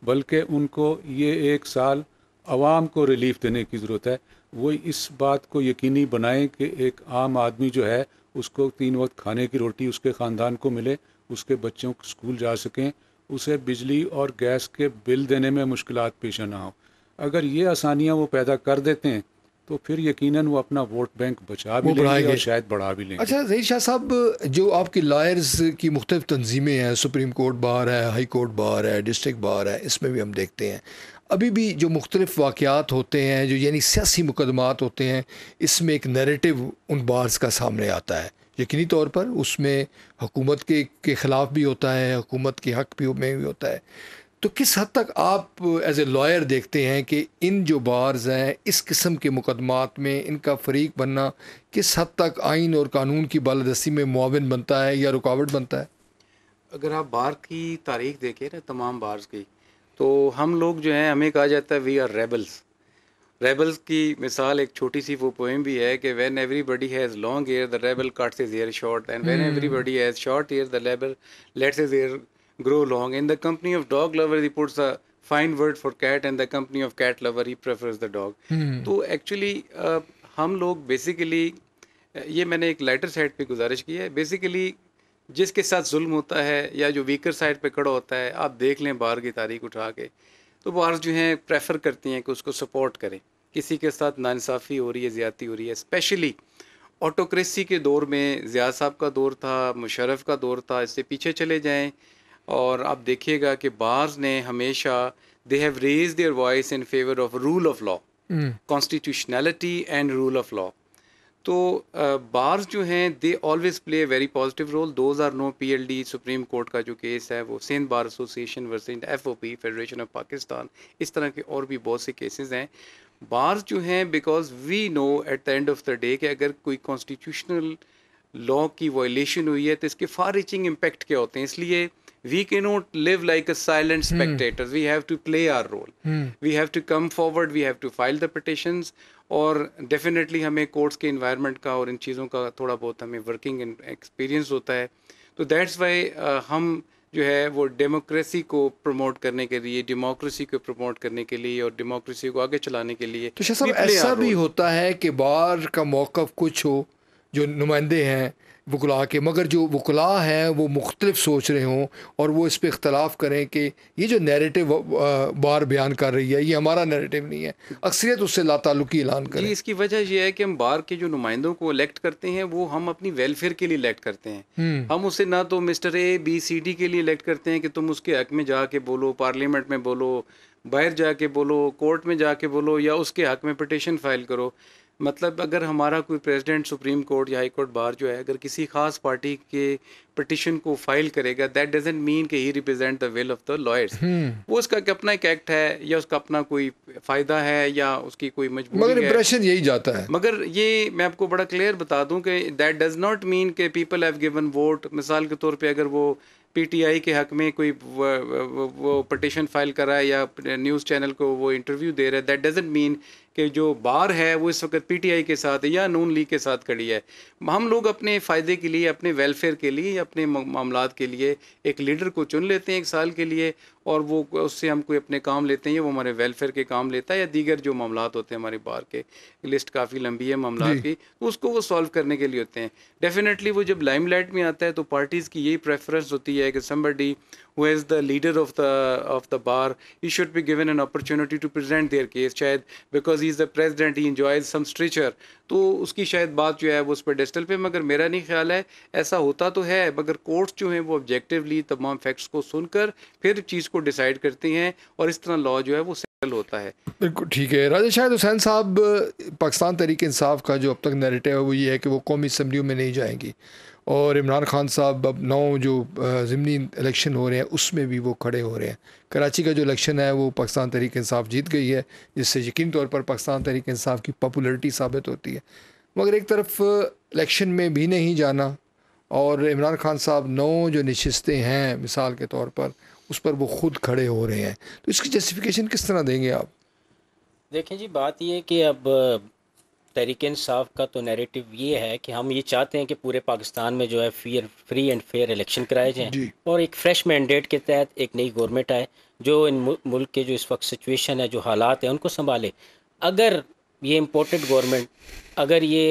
बल्कि उनको ये एक साल आवाम को रिलीफ देने की ज़रूरत है वो इस बात को यकीनी बनाएं कि एक आम आदमी जो है उसको तीन वक्त खाने की रोटी उसके ख़ानदान को मिले उसके बच्चों स्कूल जा सकें उसे बिजली और गैस के बिल देने में मुश्किल पेश ना हो अगर ये आसानियाँ वो पैदा कर देते हैं तो फिर यकीनन वो अपना वोट बैंक बचा भी लेंगे और शायद बढ़ा भी लेंगे अच्छा जही शाह साहब जो आपकी लायर्स की मुख्त तनजीमें हैं सुप्रीम कोर्ट बार है हाई कोर्ट बार है डिस्ट्रिक्ट बार है इसमें भी हम देखते हैं अभी भी जो मुख्तलिफ वाक़ात होते हैं जो यानी सियासी मुकदमात होते हैं इसमें एक नरेटिव उन बार्स का सामने आता है यकीनी तौर पर उसमें हुकूमत के के ख़िलाफ़ भी होता है हुकूमत के हक भी में भी होता है तो किस हद तक आप एज ए लॉयर देखते हैं कि इन जो बार्स हैं इस किस्म के मुकदमात में इनका फरीक बनना किस हद तक आइन और कानून की बालदस्ती में मुआवन बनता है या रुकावट बनता है अगर आप बार की तारीख देखें ना तमाम बार्स की तो हम लोग जो हैं हमें कहा जाता है वी आर रेबल्स रेबल्स की मिसाल एक छोटी सी वो पोएम भी है कि when everybody has long hair the rebel cuts his hair short and when everybody has short hair the rebel lets his hair grow long. In the company of dog lover, he puts a fine word for cat, and the company of cat lover, he prefers the dog. Hmm. तो actually uh, हम लोग basically uh, ये मैंने एक lighter side पे गुजारिश की है बेसिकली जिसके साथ जुल्म होता है या जो वीकर साइड पे खड़ा होता है आप देख लें बाहर की तारीख उठा के तो बाहर जो हैं प्रेफर करती हैं कि उसको सपोर्ट करें किसी के साथ नासाफ़ी हो रही है ज़्यादती हो रही है स्पेशली ऑटोक्रेसी के दौर में ज़िया साहब का दौर था मुशरफ का दौर था इससे पीछे चले जाएँ और आप देखिएगा कि बार्स ने हमेशा they have raised their voice in favour of rule of law constitutionality and rule of law तो बार्स जो हैं they always play very positive role दो हज़ार नौ P L D supreme court का जो केस है वो Sindh bar association versus F O P federation of Pakistan इस तरह के और भी बहुत से केसेस हैं बार्स जो हैं because we know at the end of the day कि अगर कोई कॉन्स्टिट्यूशनल लॉ की वॉयलेशन हुई है तो इसके फार रीचिंग इम्पेक्ट क्या होते हैं इसलिए we cannot live like a silent hmm. spectator mm. we have to play our role mm. we have to come forward we have to file the petitions और definitely हमें courts के environment का और इन चीज़ों का थोड़ा बहुत हमें वर्किंग एक्सपीरियंस होता है तो दैट्स वाई हम जो है वो डेमोक्रेसी को प्रमोट करने के लिए डेमोक्रेसी को प्रमोट करने के लिए और डेमोक्रेसी को आगे चलाने के लिए तो ऐसा भी होता है कि बार का मौक़ कुछ हो जो नुमाइंदे हैं वकला के मगर जो वकला हैं वो मुख्तलिफ सोच रहे हों और वो इस पर इख्तलाफ करें कि ये जो नरेटिव बार बयान कर रही है ये हमारा नरेटिव नहीं है अक्सरियत उससे लाताल्लुकी ऐलान करें इसकी वजह यह है कि हम बार के जो नुमाइंदों को इलेक्ट करते हैं वो हम अपनी वेलफेयर के लिए इलेक्ट करते हैं हम्म। हम उसे ना तो mister A B C D के लिए इलेक्ट करते हैं कि तुम उसके हक में जाके बोलो पार्लियामेंट में बोलो बाहर जाके बोलो कोर्ट में जाके बोलो या उसके हक में पटिशन फाइल करो मतलब अगर हमारा कोई प्रेसिडेंट सुप्रीम कोर्ट या हाई कोर्ट बार जो है अगर किसी खास पार्टी के पटिशन को फाइल करेगा दैट डजेंट मीन के he represent the will of the lawyers वो उसका अपना एक एक्ट है या उसका अपना कोई फायदा है या उसकी कोई मजबूरी मगर यही जाता है मगर ये मैं आपको बड़ा क्लियर बता दूं कि दैट डज नॉट मीन के पीपल हैव गिवन वोट मिसाल के तौर पे अगर वो पीटीआई के हक में कोई वो, वो, वो पटिशन फाइल करा है या न्यूज़ चैनल को वो इंटरव्यू दे रहा है दैट डजेंट मीन कि जो बार है वो इस वक्त पीटीआई के साथ या नून लीग के साथ खड़ी है हम लोग अपने फ़ायदे के लिए अपने वेलफेयर के लिए अपने मामला के लिए एक लीडर को चुन लेते हैं एक साल के लिए और वो उससे हम कोई अपने काम लेते हैं वो हमारे वेलफेयर के काम लेता है या दीगर जो मामला होते हैं हमारे बार के लिस्ट काफ़ी लंबी है मामला की तो उसको वो सॉल्व करने के लिए होते हैं डेफिनेटली वो जब लाइमलाइट में आता है तो पार्टीज़ की यही प्रेफरेंस होती है कि somebody who is the leader of the of the bar he should be given an opportunity to present their case शायद because he is the president he enjoys some तो उसकी शायद बात जो है वो उस पर डेस्टल पे मगर मेरा नहीं ख्याल है ऐसा होता तो है मगर कोर्ट्स जो हैं वो ऑब्जेक्टिवली तमाम फैक्ट्स को सुनकर फिर चीज़ को डिसाइड करती हैं और इस तरह लॉ जो है वो सेटल होता है बिल्कुल ठीक है राजा शाहिद हुसैन साहब पाकिस्तान तरीक इंसाफ का जो अब तक नेरेटिव है वो ये है कि वो कौमी इसम्बलियों में नहीं जाएंगी और इमरान खान साहब अब नौ जो ज़मनी इलेक्शन हो रहे हैं उसमें भी वो खड़े हो रहे हैं कराची का जो इलेक्शन है वो पाकिस्तान तहरीक इंसाफ जीत गई है जिससे यकीन तौर पर पाकिस्तान तहरीक इंसाफ की पॉपुलरिटी साबित होती है मगर एक तरफ इलेक्शन में भी नहीं जाना और इमरान खान साहब नौ जो नशस्तें हैं मिसाल के तौर पर उस पर वो ख़ुद खड़े हो रहे हैं तो इसकी जस्टिफिकेशन किस तरह देंगे आप देखें जी बात यह कि अब तहरीक इंसाफ का तो नैरेटिव ये है कि हम ये चाहते हैं कि पूरे पाकिस्तान में जो है fair free and fair election कराए जाएं और एक फ्रेश मैंडेट के तहत एक नई गवर्नमेंट आए जो इन मुल्क के जो इस वक्त सिचुएशन है जो हालात हैं उनको संभाले अगर ये इम्पोर्टेड गवर्नमेंट अगर ये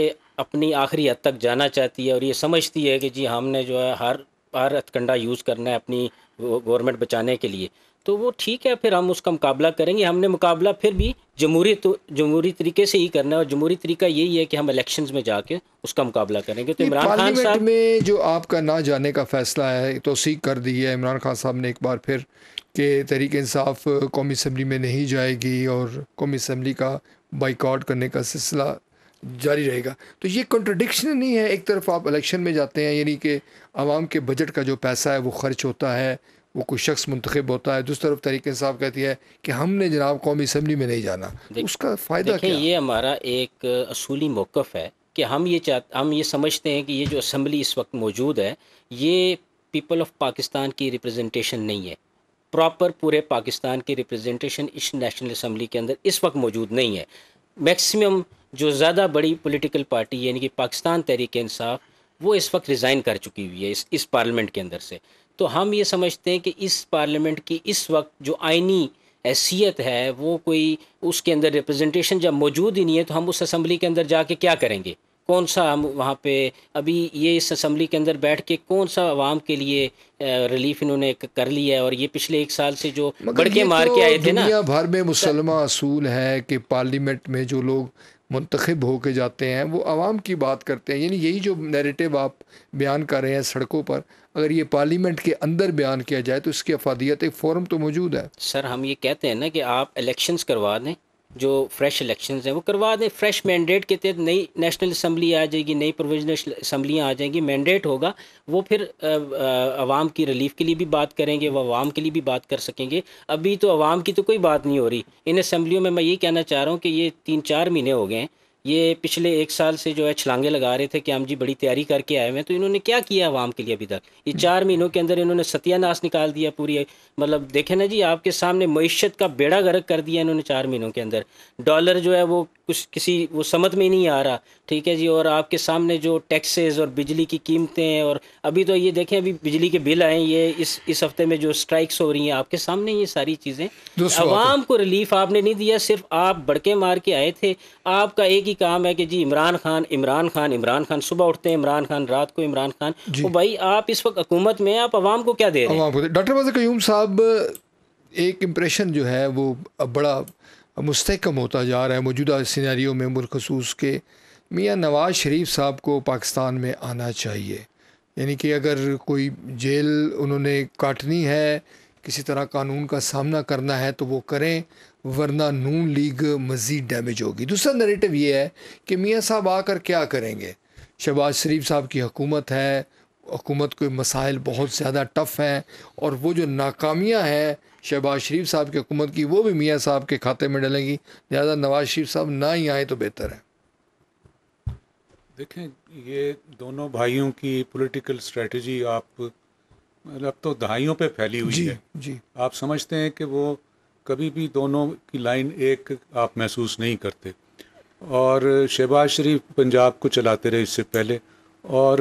अपनी आखिरी हद तक जाना चाहती है और ये समझती है कि जी हमने जो है हर हर हथकंडा यूज़ करना है अपनी गवर्नमेंट बचाने के लिए तो वो ठीक है फिर हम उसका मुकाबला करेंगे हमने मुकाबला फिर भी जमहूरी तो जमहूरी तरीके से ही करना है और जमहूरी तरीका यही है कि हम इलेक्शन में जाके उसका मुकाबला करेंगे तो इमरान खान साहब में जो आपका ना जाने का फैसला है तो सीख कर दी है इमरान खान साहब ने एक बार फिर कि तहरीक इंसाफ कौमी असम्बली में नहीं जाएगी और कौमी असम्बली का बाइकआउट करने का सिलसिला जारी रहेगा तो ये कॉन्ट्रडिक्शन नहीं है एक तरफ आप इलेक्शन में जाते हैं यानी कि आवाम के बजट का जो पैसा है वो खर्च होता है वो कोई शख्स मुंतखब होता है दूसरी तरफ तरीके साहब कहती है कि हमने जनाब कौमी असम्बली में नहीं जाना उसका फ़ायदा क्या ये हमारा एक असूली मौक़ है कि हम ये चाह हम ये समझते हैं कि ये जो असम्बली इस वक्त मौजूद है ये पीपल ऑफ पाकिस्तान की रिप्रजेंटेशन नहीं है प्रॉपर पूरे पाकिस्तान की रिप्रजेंटेशन इस नेशनल असम्बली के अंदर इस वक्त मौजूद नहीं है मैक्सिमम जो ज़्यादा बड़ी पॉलिटिकल पार्टी यानी कि पाकिस्तान तहरीक इंसाफ वो इस वक्त रिज़ाइन कर चुकी हुई है इस इस पार्लियामेंट के अंदर से तो हम ये समझते हैं कि इस पार्लियामेंट की इस वक्त जो आइनी हैसियत है वो कोई उसके अंदर रिप्रेजेंटेशन जब मौजूद ही नहीं है तो हम उस असम्बली के अंदर जाके क्या करेंगे कौन सा हम वहाँ पे अभी ये इस असम्बली के अंदर बैठ के कौन सा आवाम के लिए रिलीफ इन्होंने कर लिया है और ये पिछले एक साल से जो के मार तो के आए थे ना दुनिया भर में तो मुसलमान असूल है कि पार्लियामेंट में जो लोग हो होके जाते हैं वो आवाम की बात करते हैं यानी यही जो नैरेटिव आप बयान कर रहे हैं सड़कों पर अगर ये पार्लियामेंट के अंदर बयान किया जाए तो इसकी अफादियत एक फॉरम तो मौजूद है सर हम ये कहते हैं ना कि आप इलेक्शंस करवा दें जो फ्रेश इलेक्शन हैं वो करवा दें फ्रेश मैंडेट के तहत नई नेशनल असम्बली आ जाएगी नई प्रोविजनल असम्बलियाँ आ जाएंगी मैंडेट होगा वो फिर आवाम की रिलीफ के लिए भी बात करेंगे वो आवाम के लिए भी बात कर सकेंगे अभी तो आवाम की तो कोई बात नहीं हो रही इन असम्बलियों में मैं ये कहना चाह रहा हूँ कि ये तीन चार महीने हो गए हैं ये पिछले एक साल से जो है छलांगे लगा रहे थे कि हम जी बड़ी तैयारी करके आए हुए हैं तो इन्होंने क्या किया आवाम के लिए अभी तक ये चार महीनों के अंदर इन्होंने सत्यानाश निकाल दिया पूरी मतलब देखे ना जी आपके सामने मीशत का बेड़ा गर्क कर दिया इन्होंने चार महीनों के अंदर डॉलर जो है वो कुछ किसी वो समझ में नहीं आ रहा ठीक है जी और आपके सामने जो टैक्सेस और बिजली की कीमतें हैं और अभी तो ये देखें अभी बिजली के बिल आए ये इस इस हफ्ते में जो स्ट्राइक्स हो रही हैं आपके सामने ये सारी चीज़ें आवाम को रिलीफ आपने नहीं दिया सिर्फ आप बड़के मार के आए थे आपका एक ही काम है कि जी इमरान खान इमरान खान इमरान खान सुबह उठते हैं इमरान खान रात को इमरान खान तो भाई आप इस वक्त हुकूमत में आप आवाम को क्या दे रहे हैं डॉक्टर साहब एक इम्प्रेशन जो है वो बड़ा मुस्तकम होता जा रहा है मौजूदा सीनारी में बरखसूस के मियाँ नवाज़ शरीफ साहब को पाकिस्तान में आना चाहिए यानी कि अगर कोई जेल उन्होंने काटनी है किसी तरह कानून का सामना करना है तो वो करें वरना नून लीग मज़ीद डैमेज होगी दूसरा नरेटिव ये है कि मियाँ साहब आकर क्या करेंगे शहबाज शरीफ साहब की हकूमत है हकूमत के मसाइल बहुत ज़्यादा टफ हैं और वो जो नाकामियाँ हैं शहबाज शरीफ साहब की हुकूमत की वो भी मियाँ साहब के खाते में डलेंगी लिहाजा नवाज शरीफ साहब ना ही आए तो बेहतर है देखें ये दोनों भाइयों की पॉलिटिकल स्ट्रेटजी आप मतलब तो दहाइयों पे फैली हुई जी, है जी आप समझते हैं कि वो कभी भी दोनों की लाइन एक आप महसूस नहीं करते और शहबाज शरीफ पंजाब को चलाते रहे इससे पहले और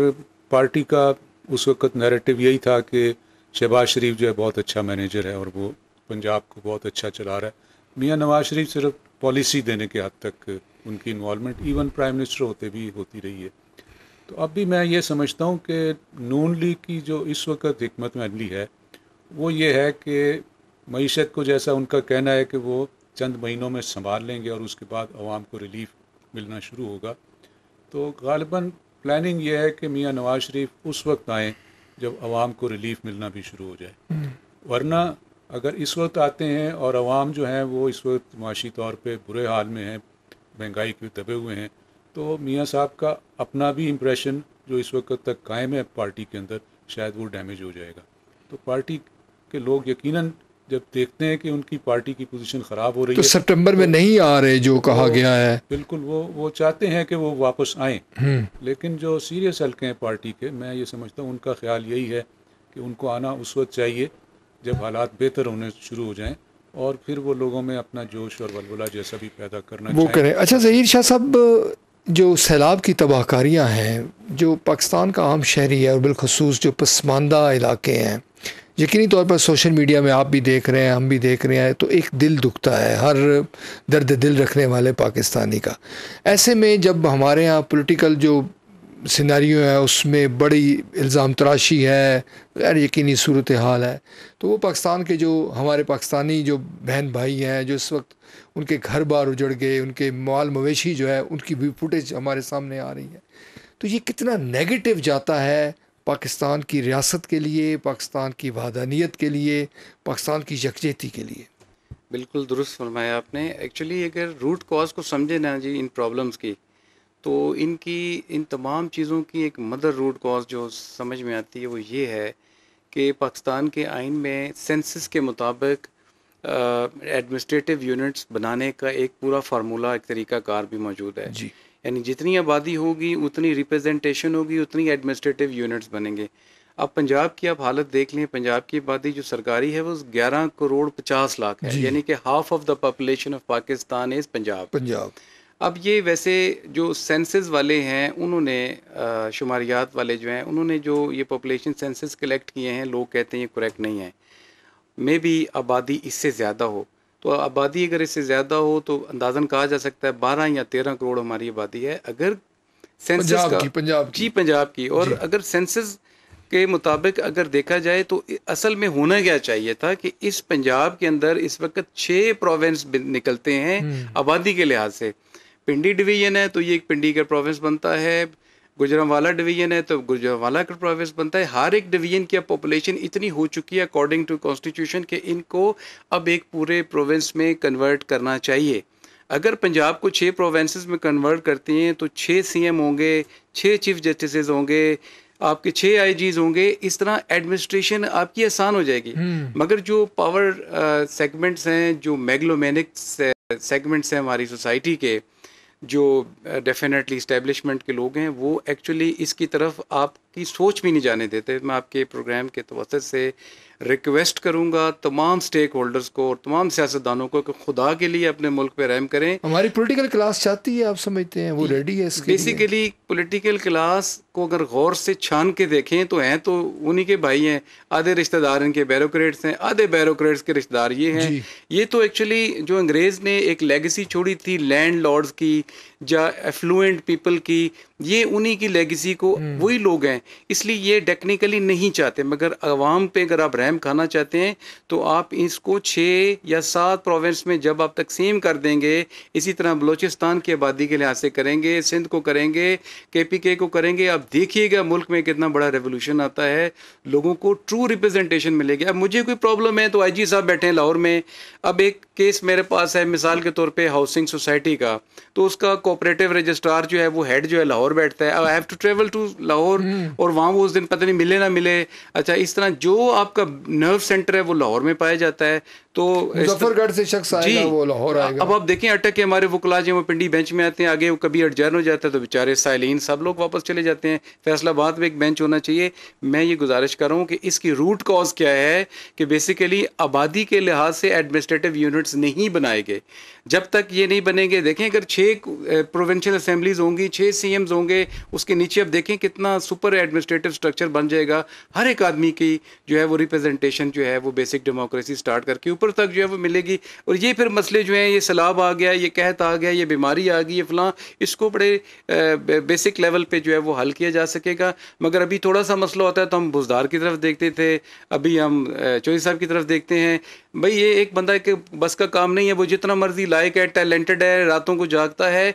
पार्टी का उस वक्त नैरेटिव यही था कि शहबाज शरीफ जो है बहुत अच्छा मैनेजर है और वो पंजाब को बहुत अच्छा चला रहा है मियाँ नवाज शरीफ सिर्फ पॉलिसी देने के हद तक उनकी इन्वॉलमेंट इवन प्राइम मिनिस्टर होते भी होती रही है तो अब भी मैं ये समझता हूँ कि नून लीग की जो इस वक्त हमत में है वो ये है कि मीशत को जैसा उनका कहना है कि वो चंद महीनों में संभाल लेंगे और उसके बाद आवाम को रिलीफ मिलना शुरू होगा तो गालिबा प्लानिंग यह है कि मियाँ नवाज शरीफ उस वक्त आएँ जब आवाम को रिलीफ मिलना भी शुरू हो जाए हम्म। वरना अगर इस वक्त आते हैं और आवाम जो हैं वो इस वक्त माशी तौर पे बुरे हाल में हैं महंगाई के दबे हुए हैं तो मियाँ साहब का अपना भी इम्प्रेशन जो इस वक्त तक कायम है पार्टी के अंदर शायद वो डैमेज हो जाएगा तो पार्टी के लोग यकीनन जब देखते हैं कि उनकी पार्टी की पोजीशन ख़राब हो रही तो है सितंबर तो में नहीं आ रहे जो कहा गया है बिल्कुल वो वो चाहते हैं कि वो वापस आए हम्म। लेकिन जो सीरियस हल्के हैं पार्टी के मैं ये समझता हूँ उनका ख्याल यही है कि उनको आना उस वक्त चाहिए जब हालात बेहतर होने शुरू हो जाएँ और फिर वो लोगों में अपना जोश और बलबुला जैसा भी पैदा करना वो करें अच्छा जहीर शाह साहब जो सैलाब की तबाहकारियाँ हैं जो पाकिस्तान का आम शहरी है और बिलखसूस जो पसमानदा इलाके हैं यकीनी तौर पर सोशल मीडिया में आप भी देख रहे हैं हम भी देख रहे हैं तो एक दिल दुखता है हर दर्द दिल रखने वाले पाकिस्तानी का ऐसे में जब हमारे यहाँ पॉलिटिकल जो सिनारियों है उसमें बड़ी इल्ज़ाम तराशी है गैर यकीनी सूरत हाल है तो वो पाकिस्तान के जो हमारे पाकिस्तानी जो बहन भाई हैं जो इस वक्त उनके घर बार उजड़ गए उनके माल मवेशी जो है उनकी भी फुटेज हमारे सामने आ रही है तो ये कितना नेगेटिव जाता है पाकिस्तान की रियासत के लिए पाकिस्तान की वादानियत के लिए पाकिस्तान की यकजहती के लिए बिल्कुल दुरुस्त फरमाया आपने एक्चुअली अगर रूट कॉज को समझे ना जी इन प्रॉब्लम्स की तो इनकी इन तमाम चीज़ों की एक मदर रूट कॉज जो समझ में आती है वो ये है कि पाकिस्तान के आइन में सेंसिस के मुताबिक एडमिनिस्ट्रेटिव यूनिट्स बनाने का एक पूरा फार्मूला एक तरीका कार भी मौजूद है जी यानी जितनी आबादी होगी उतनी रिप्रेजेंटेशन होगी उतनी एडमिनिस्ट्रेटिव यूनिट्स बनेंगे अब पंजाब की आप हालत देख लें पंजाब की आबादी जो सरकारी है वो 11 करोड़ 50 लाख है यानी कि half of the population of Pakistan is Punjab Punjab अब ये वैसे जो सेंसेस वाले हैं उन्होंने शुमारियात वाले जो हैं उन्होंने जो ये पॉपुलेशन सेंसेस कलेक्ट किए हैं लोग कहते हैं ये करेक्ट नहीं है मे बी आबादी इससे ज़्यादा हो तो आबादी अगर इससे ज़्यादा हो तो अंदाजन कहा जा सकता है बारह या तेरह करोड़ हमारी आबादी है अगर सेंसस का की, पंजाब की जी पंजाब की और अगर सेंसस के मुताबिक अगर देखा जाए तो असल में होना क्या चाहिए था कि इस पंजाब के अंदर इस वक्त छः प्रोविंस निकलते हैं हम्म। आबादी के लिहाज से पिंडी डिवीजन है तो ये एक पिंडी का प्रोविंस बनता है गुजरावाला डिवीजन है तो गुजरावाला का प्रोविंस बनता है हर एक डिवीजन की अब पॉपुलेशन इतनी हो चुकी है अकॉर्डिंग टू कॉन्स्टिट्यूशन के इनको अब एक पूरे प्रोविंस में कन्वर्ट करना चाहिए अगर पंजाब को छः प्रोविंसेस में कन्वर्ट करते हैं तो छः सीएम होंगे छः चीफ जस्टिस होंगे आपके छः आईजीज होंगे इस तरह एडमिनिस्ट्रेशन आपकी आसान हो जाएगी हम्म। मगर जो पावर सेगमेंट्स हैं जो मेगलोमैनिक सेगमेंट्स हैं हमारी सोसाइटी के जो डेफिनेटली इस्टेब्लिशमेंट के लोग हैं वो एक्चुअली इसकी तरफ आपकी सोच भी नहीं जाने देते मैं आपके प्रोग्राम के तवसत से रिक्वेस्ट करूंगा तमाम स्टेक होल्डर्स को और तमाम सियासतदानों को कि खुदा के लिए अपने मुल्क पे रहम करें हमारी पॉलिटिकल क्लास चाहती है आप समझते हैं वो रेडी है बेसिकली पॉलिटिकल क्लास को अगर गौर से छान के देखें तो हैं तो उन्हीं के भाई हैं आधे रिश्तेदार इनके बैरोक्रेट्स हैं आधे बैरोक्रेट्स के रिश्तेदार ये हैं ये तो एक्चुअली जो अंग्रेज़ ने एक लेगेसी छोड़ी थी लैंड लॉर्ड्स की या एफ्लुएंट पीपल की ये उन्हीं की लेगेसी को हम्म। वही लोग हैं इसलिए ये टेक्निकली नहीं चाहते मगर आवाम पे अगर आप रहम खाना चाहते हैं तो आप इसको छः या सात प्रोविंस में जब आप तकसीम कर देंगे इसी तरह बलूचिस्तान की आबादी के लिहाज से करेंगे सिंध को करेंगे के पी के को करेंगे आप देखिएगा मुल्क में कितना बड़ा रेवोल्यूशन आता है लोगों को ट्रू रिप्रजेंटेशन मिलेगी अब मुझे कोई प्रॉब्लम है तो आई जी साहब बैठे हैं लाहौर में अब एक केस मेरे पास है मिसाल के तौर पर हाउसिंग सोसाइटी का तो उसका कोऑपरेटिव रजिस्ट्रार जो है वो हेड जो है लाहौर बैठता है I have to travel to Lahore hmm. और वहाँ वो उस दिन पता नहीं मिले ना मिले अच्छा इस तरह जो आपका नर्व सेंटर है वो लाहौर में पाया जाता है तो मुजफ्फरगढ़ से शख्स आएगा वो लाहौर आएगा अब आप देखें अटक के हमारे वकला जो पिंडी बेंच में आते हैं आगे वो कभी अटजैन हो जाता है तो बेचारे साइलिन सब लोग वापस चले जाते हैं फैसलाबाद में एक बेंच होना चाहिए मैं ये गुजारिश कर रहा हूँ कि इसकी रूट कॉज क्या है कि बेसिकली आबादी के लिहाज से एडमिनिस्ट्रेटिव यूनिट्स नहीं बनाए गए जब तक ये नहीं बनेंगे देखें अगर छः प्रोविंशल असम्बलीज होंगी छः सी होंगे उसके नीचे अब देखें कितना सुपर एडमिनिस्ट्रेटिव स्ट्रक्चर बन जाएगा हर एक आदमी की जो है वो रिप्रेजेंटेशन जो है वो बेसिक डेमोक्रेसी स्टार्ट करके ऊपर उम्र तक जो है वो मिलेगी और ये फिर मसले जो हैं ये सैलाब आ गया ये कहत आ गया ये बीमारी आ गई ये फलां इसको बड़े बेसिक लेवल पर जो है वो हल किया जा सकेगा मगर अभी थोड़ा सा मसला होता है तो हम बुजदार की तरफ देखते थे अभी हम चौधरी साहब की तरफ देखते हैं भाई ये एक बंदा एक बस का काम नहीं है वो जितना मर्जी लायक है टैलेंटेड है रातों को जागता है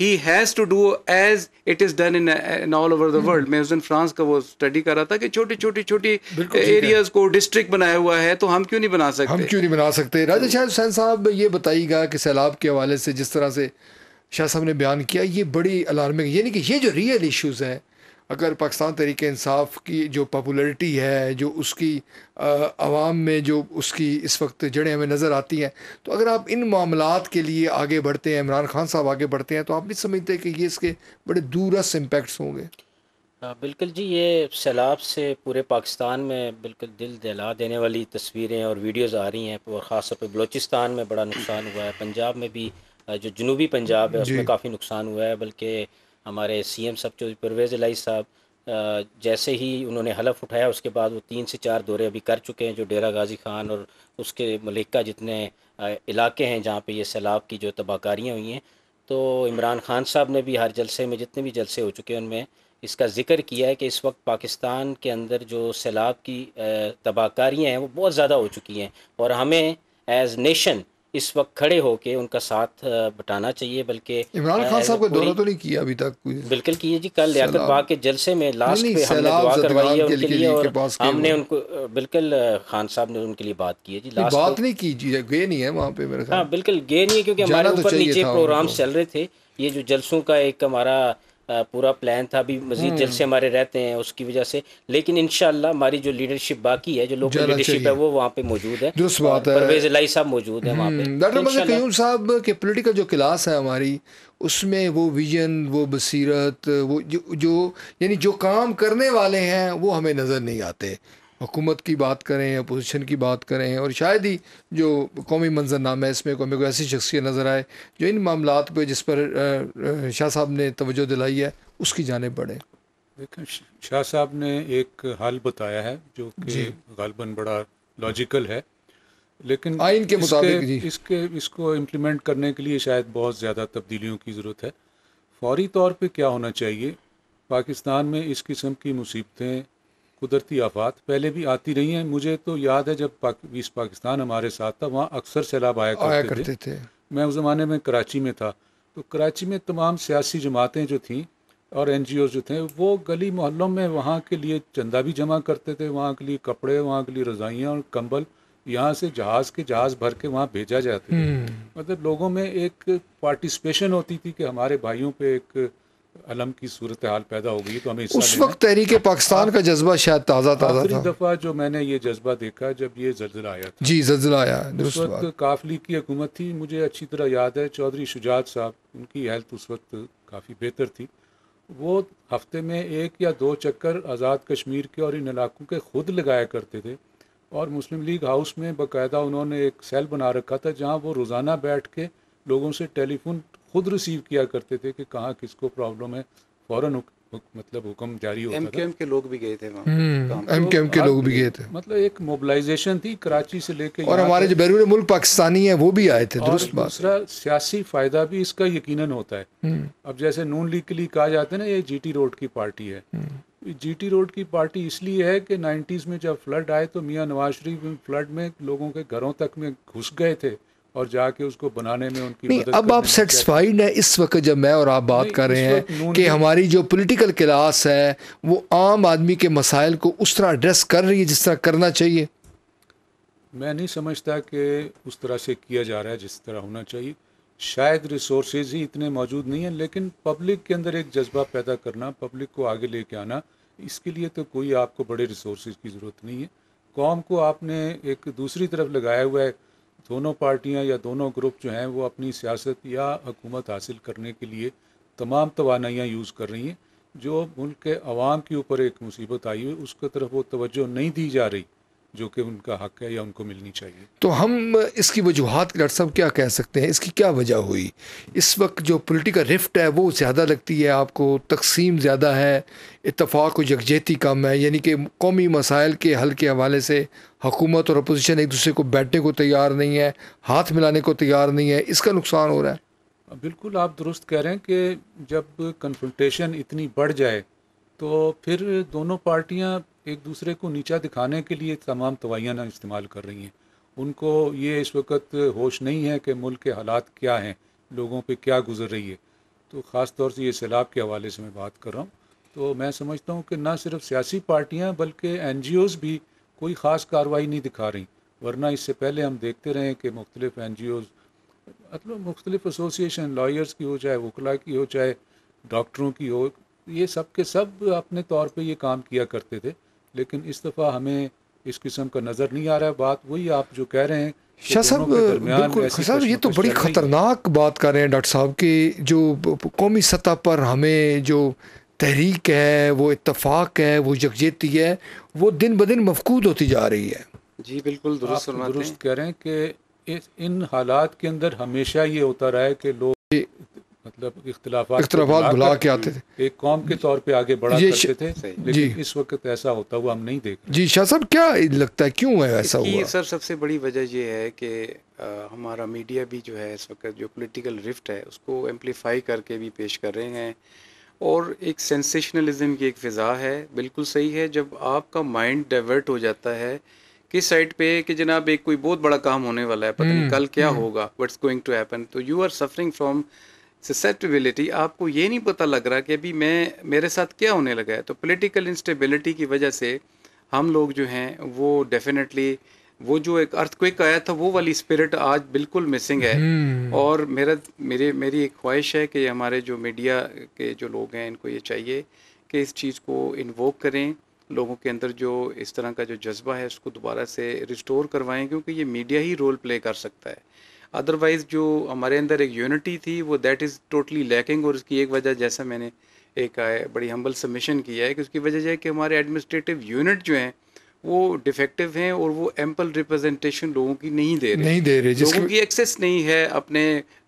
he has to do as it is done in all over the world मैं उस दिन फ्रांस का वो स्टडी कर रहा था कि छोटी छोटी छोटी एरियाज को डिस्ट्रिक्ट बनाया हुआ है तो हम क्यों नहीं बना सकते हम क्यों नहीं बना सकते राजेश hmm. हुसैन साहब ये बताइएगा कि सैलाब के हवाले से जिस तरह से शाह साहब ने बयान किया ये बड़ी अलार्मिंग यानी कि ये जो रियल इशूज हैं अगर पाकिस्तान तरीके इंसाफ की जो पॉपुलरिटी है जो उसकी आवाम में जो उसकी इस वक्त जड़ें हमें नज़र आती हैं तो अगर आप इन मामला के लिए आगे बढ़ते हैं इमरान खान साहब आगे बढ़ते हैं तो आप नहीं समझते कि ये इसके बड़े दूरस इम्पेक्ट्स होंगे बिल्कुल जी ये सैलाब से पूरे पाकिस्तान में बिल्कुल दिल दहला देने वाली तस्वीरें और वीडियोज़ आ रही हैं और ख़ासतौर पर बलोचिस्तान में बड़ा नुकसान हुआ है पंजाब में भी जो जनूबी पंजाब है उसमें काफ़ी नुकसान हुआ है बल्कि हमारे सीएम सब चौधरी परवेज़ लाई साहब जैसे ही उन्होंने हलफ उठाया उसके बाद वो तीन से चार दौरे अभी कर चुके हैं जो डेरा गाजी खान और उसके मलिका जितने इलाके हैं जहाँ पर ये सैलाब की जो तबाहकारियाँ हुई हैं तो इमरान खान साहब ने भी हर जलसे में जितने भी जलसे हो चुके हैं उनमें इसका जिक्र किया है कि इस वक्त पाकिस्तान के अंदर जो सैलाब की तबाहकारियाँ हैं वो बहुत ज़्यादा हो चुकी हैं और हमें एज़ नेशन इस वक्त खड़े होके उनका साथ बटाना चाहिए बल्कि इमरान खान साहब को दौरा तो नहीं किया अभी तक बिल्कुल किए जी कल लियाकत बाग के जलसे में लास्ट पे हमने दुआ करवाई है उनके लिए और हमने उनको बिल्कुल खान साहब ने उनके लिए बात की है जी लास्ट बात तो नहीं की जी गए नहीं है वहाँ पे मेरे हाँ बिल्कुल गए नहीं है क्योंकि हमारे तो ऊपर नीचे प्रोग्राम चल रहे थे ये जो जलसों का एक हमारा पूरा प्लान था अभी मजीद हम्म। जल से हमारे रहते हैं उसकी वजह से लेकिन इन हमारी जो लीडरशिप बाकी है जो लोकल लीडरशिप है वो वहाँ पे मौजूद है परवेज लाई साहब मौजूद है वहाँ पे हम्म, डॉक्टर साहब के पोलिटिकल जो क्लास है हमारी उसमें वो विजन वो बसीरत वो जो, जो यानी जो काम करने वाले हैं वो हमें नज़र नहीं आते हुकूमत की बात करें अपोजिशन की बात करें और शायद ही जो कौमी मंजरनामा है इसमें हमें कोई ऐसी शख्सियत नज़र आए जो इन मामला पर जिस पर शाह साहब ने तोज्जो दिलाई है उसकी जानब बढ़े देखें शाह साहब ने एक हाल बताया है जो कि गालबन बड़ा लॉजिकल है लेकिन आइन हाँ, के मुताबिक इसके, इसके इसको इम्प्लीमेंट करने के लिए शायद बहुत ज़्यादा तब्दीलियों की ज़रूरत है फौरी तौर पे क्या होना चाहिए पाकिस्तान में इस किस्म की मुसीबतें कुदरती आफात पहले भी आती रही हैं मुझे तो याद है जब पाक, ईस्ट पाकिस्तान हमारे साथ था वहाँ अक्सर सैलाब आया, आया करते, करते थे।, थे मैं उस ज़माने में कराची में था तो कराची में तमाम सियासी जमातें जो थीं और एन जो थे वो गली मोहल्लों में वहाँ के लिए चंदा भी जमा करते थे वहाँ के लिए कपड़े वहाँ के लिए रज़ाइयाँ और कंबल यहाँ से जहाज़ के जहाज़ भर के वहाँ भेजा जाते थे हम्म। मतलब लोगों में एक पार्टिसिपेशन होती थी कि हमारे भाइयों पे एक अलम की सूरत हाल पैदा हो गई तो हमें उस वक्त तहरीक पाकिस्तान का जज्बा शायद ताज़ा ताज़ा था दफ़ा जो मैंने ये जज्बा देखा जब ये जल्जला आया था जी जल्जला आया उस वक्त काफली की हुकूमत थी मुझे अच्छी तरह याद है चौधरी शुजात साहब उनकी हेल्थ उस वक्त काफ़ी बेहतर थी वो हफ्ते में एक या दो चक्कर आज़ाद कश्मीर के और इन इलाकों के खुद लगाया करते थे और मुस्लिम लीग हाउस में बाकायदा उन्होंने एक सेल बना रखा था जहाँ वो रोज़ाना बैठ के लोगों से टेलीफोन खुद रिसीव किया करते थे कि कहाँ किसको प्रॉब्लम है फ़ौरन हुक, हुक, मतलब हुक्म जारी होता एमकेएम के लोग भी गए थे एमकेएम हम्म, के लोग भी गए थे मतलब एक मोबिलाइजेशन थी कराची से लेके और हमारे जो बैरून मुल्क पाकिस्तानी है वो भी आए थे दुरुस्त बात दूसरा सियासी फ़ायदा भी इसका यकीनन होता है हम्म। अब जैसे नून लीग के लिए कहा जाता है ना ये जीटी रोड की पार्टी है जीटी हम्म। रोड की पार्टी इसलिए है कि 90s में जब फ्लड आए तो मियां नवाज शरीफ फ्लड में लोगों के घरों तक में घुस गए थे और जाके उसको बनाने में उनकी नहीं, अब आप सेटिस्फाइड हैं इस वक्त जब मैं और आप बात कर रहे हैं कि हमारी जो पॉलिटिकल क्लास है वो आम आदमी के मसाइल को उस तरह एड्रेस कर रही है जिस तरह करना चाहिए मैं नहीं समझता कि उस तरह से किया जा रहा है जिस तरह होना चाहिए शायद रिसोर्स ही इतने मौजूद नहीं हैं लेकिन पब्लिक के अंदर एक जज्बा पैदा करना पब्लिक को आगे लेके आना इसके लिए तो कोई आपको बड़े रिसोर्स की ज़रूरत नहीं है कौम को आपने एक दूसरी तरफ लगाया हुआ है दोनों पार्टियां या दोनों ग्रुप जो हैं वो अपनी सियासत या हुकूमत हासिल करने के लिए तमाम तोानाइयाँ यूज़ कर रही हैं जो मुल्क के अवाम के ऊपर एक मुसीबत आई हुई उसकी तरफ वो तवज्जो नहीं दी जा रही जो कि उनका हक है या उनको मिलनी चाहिए तो हम इसकी वजूहत डॉक्टर साहब क्या कह सकते हैं इसकी क्या वजह हुई इस वक्त जो पोलिटिकल रिफ्ट है वो ज़्यादा लगती है आपको तकसीम ज़्यादा है इतफाक़ और यकजहती कम है यानी कि कौमी मसाइल के हल के हवाले से हकूमत और अपोजिशन एक दूसरे को बैठने को तैयार नहीं है हाथ मिलाने को तैयार नहीं है इसका नुकसान हो रहा है बिल्कुल आप दुरुस्त कह रहे हैं कि जब कन्फ्रंटेशन इतनी बढ़ जाए तो फिर दोनों पार्टियां एक दूसरे को नीचा दिखाने के लिए तमाम तोाइयाँ ना इस्तेमाल कर रही हैं उनको ये इस वक्त होश नहीं है कि मुल्क के हालात क्या हैं लोगों पे क्या गुजर रही है तो ख़ास तौर से ये सैलाब के हवाले से मैं बात कर रहा हूँ तो मैं समझता हूँ कि ना सिर्फ सियासी पार्टियाँ बल्कि एन जी ओज़ भी कोई ख़ास कार्रवाई नहीं दिखा रही वरना इससे पहले हम देखते रहें कि मुख्तलिफ एन जी ओज़ मतलब मुख्तलिफ एसोसिएशन लॉयर्स की हो चाहे वकला की हो चाहे डॉक्टरों की हो ये सब के सब अपने तौर पे ये काम किया करते थे लेकिन इस दफ़ा हमें इस किस्म का नज़र नहीं आ रहा है बात वही आप जो कह रहे हैं शाह साहब बिल्कुल साहब ये तो बड़ी ख़तरनाक बात कर रहे हैं डॉक्टर साहब की जो कौमी सतह पर हमें जो तहरीक है वो इतफाक़ है वो यकजहती है वो दिन ब दिन मफकूद होती जा रही है जी बिल्कुल दुरुस्त दुरुस्त कह रहे हैं कि इन हालात के अंदर हमेशा ये होता रहा है कि लोग मतलब इख्तलाफात भुला के आते थे एक कौम के तौर पे आगे बढ़ा करते थे लेकिन इस वक्त ऐसा होता हुआ हम नहीं देख जी शाह साहब क्या लगता है क्यों है ऐसा हुआ सर सबसे बड़ी वजह ये है कि हमारा मीडिया भी जो है इस वक्त जो पोलिटिकल रिफ्ट है उसको एम्पलीफाई करके भी पेश कर रहे हैं और एक सेंसेशनलिज्म की एक फ़िज़ा है बिल्कुल सही है जब आपका माइंड डाइवर्ट हो जाता है किस साइड पे कि जनाब एक कोई बहुत बड़ा काम होने वाला है पता नहीं हम्म, कल क्या हम्म। होगा व्हाट्स गोइंग टू हैपन तो you are suffering from susceptibility आपको ये नहीं पता लग रहा कि अभी मैं मेरे साथ क्या होने लगा है तो पॉलिटिकल इंस्टेबिलिटी की वजह से हम लोग जो हैं वो डेफिनेटली वो जो एक अर्थक्विक आया था वो वाली स्पिरिट आज बिल्कुल मिसिंग है हम्म। और मेरा मेरे मेरी एक ख्वाहिश है कि हमारे जो मीडिया के जो लोग हैं इनको ये चाहिए कि इस चीज़ को इन्वोक करें लोगों के अंदर जो इस तरह का जो जज्बा है उसको दोबारा से रिस्टोर करवाएं क्योंकि ये मीडिया ही रोल प्ले कर सकता है अदरवाइज़ जो हमारे अंदर एक यूनिटी थी वो दैट इज़ टोटली लैकिंग और उसकी एक वजह जैसा मैंने एक बड़ी हम्बल सबमिशन किया है कि उसकी वजह यह है कि हमारे एडमिनिस्ट्रेटिव यूनिट जो हैं वो डिफेक्टिव हैं और वो एम्पल रिप्रेजेंटेशन लोगों की नहीं दे रहे नहीं दे रहे लोगों की एक्सेस नहीं है अपने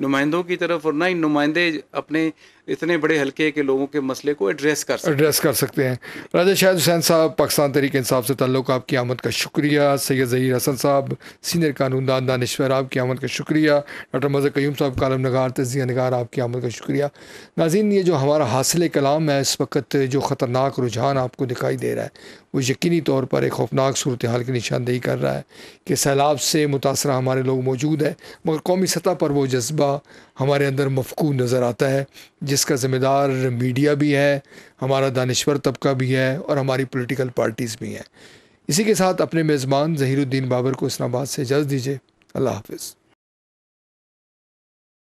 नुमाइंदों की तरफ और ना ही नुमाइंदे अपने इतने बड़े हल्के के लोगों के मसले को एड्रेस कर सकते एड्रेस कर सकते हैं राजा शाहिद हुसैन साहब पाकिस्तान तरीके इंसाफ से तल्लुक आपकी आमद का शुक्रिया सैयद जहीर हसन साहब सीनियर कानूनदान दानश्वर आपकी आमद का शुक्रिया डॉक्टर मज़र कयूम साहब कलम नगार तजिया नगार आपकी आमद का शुक्रिया नाजीन ये जो हमारा हासिल कलाम है इस वक्त जो ख़तरनाक रुझान आपको दिखाई दे रहा है वो यकीनी तौर पर एक खौफनाक सूरत हाल की निशानदेही कर रहा है कि सैलाब से मुतासर हमारे लोग मौजूद है मगर कौमी सतह पर वो जज्बा हमारे अंदर मफकू नज़र आता है जिसका ज़िम्मेदार मीडिया भी है हमारा दानश्वर तबका भी है और हमारी पोलिटिकल पार्टीज़ भी हैं इसी के साथ अपने मेज़बान ज़हीरुद्दीन बाबर को इस्लामाबाद से इजाज़ दीजिए अल्लाह हाफिज़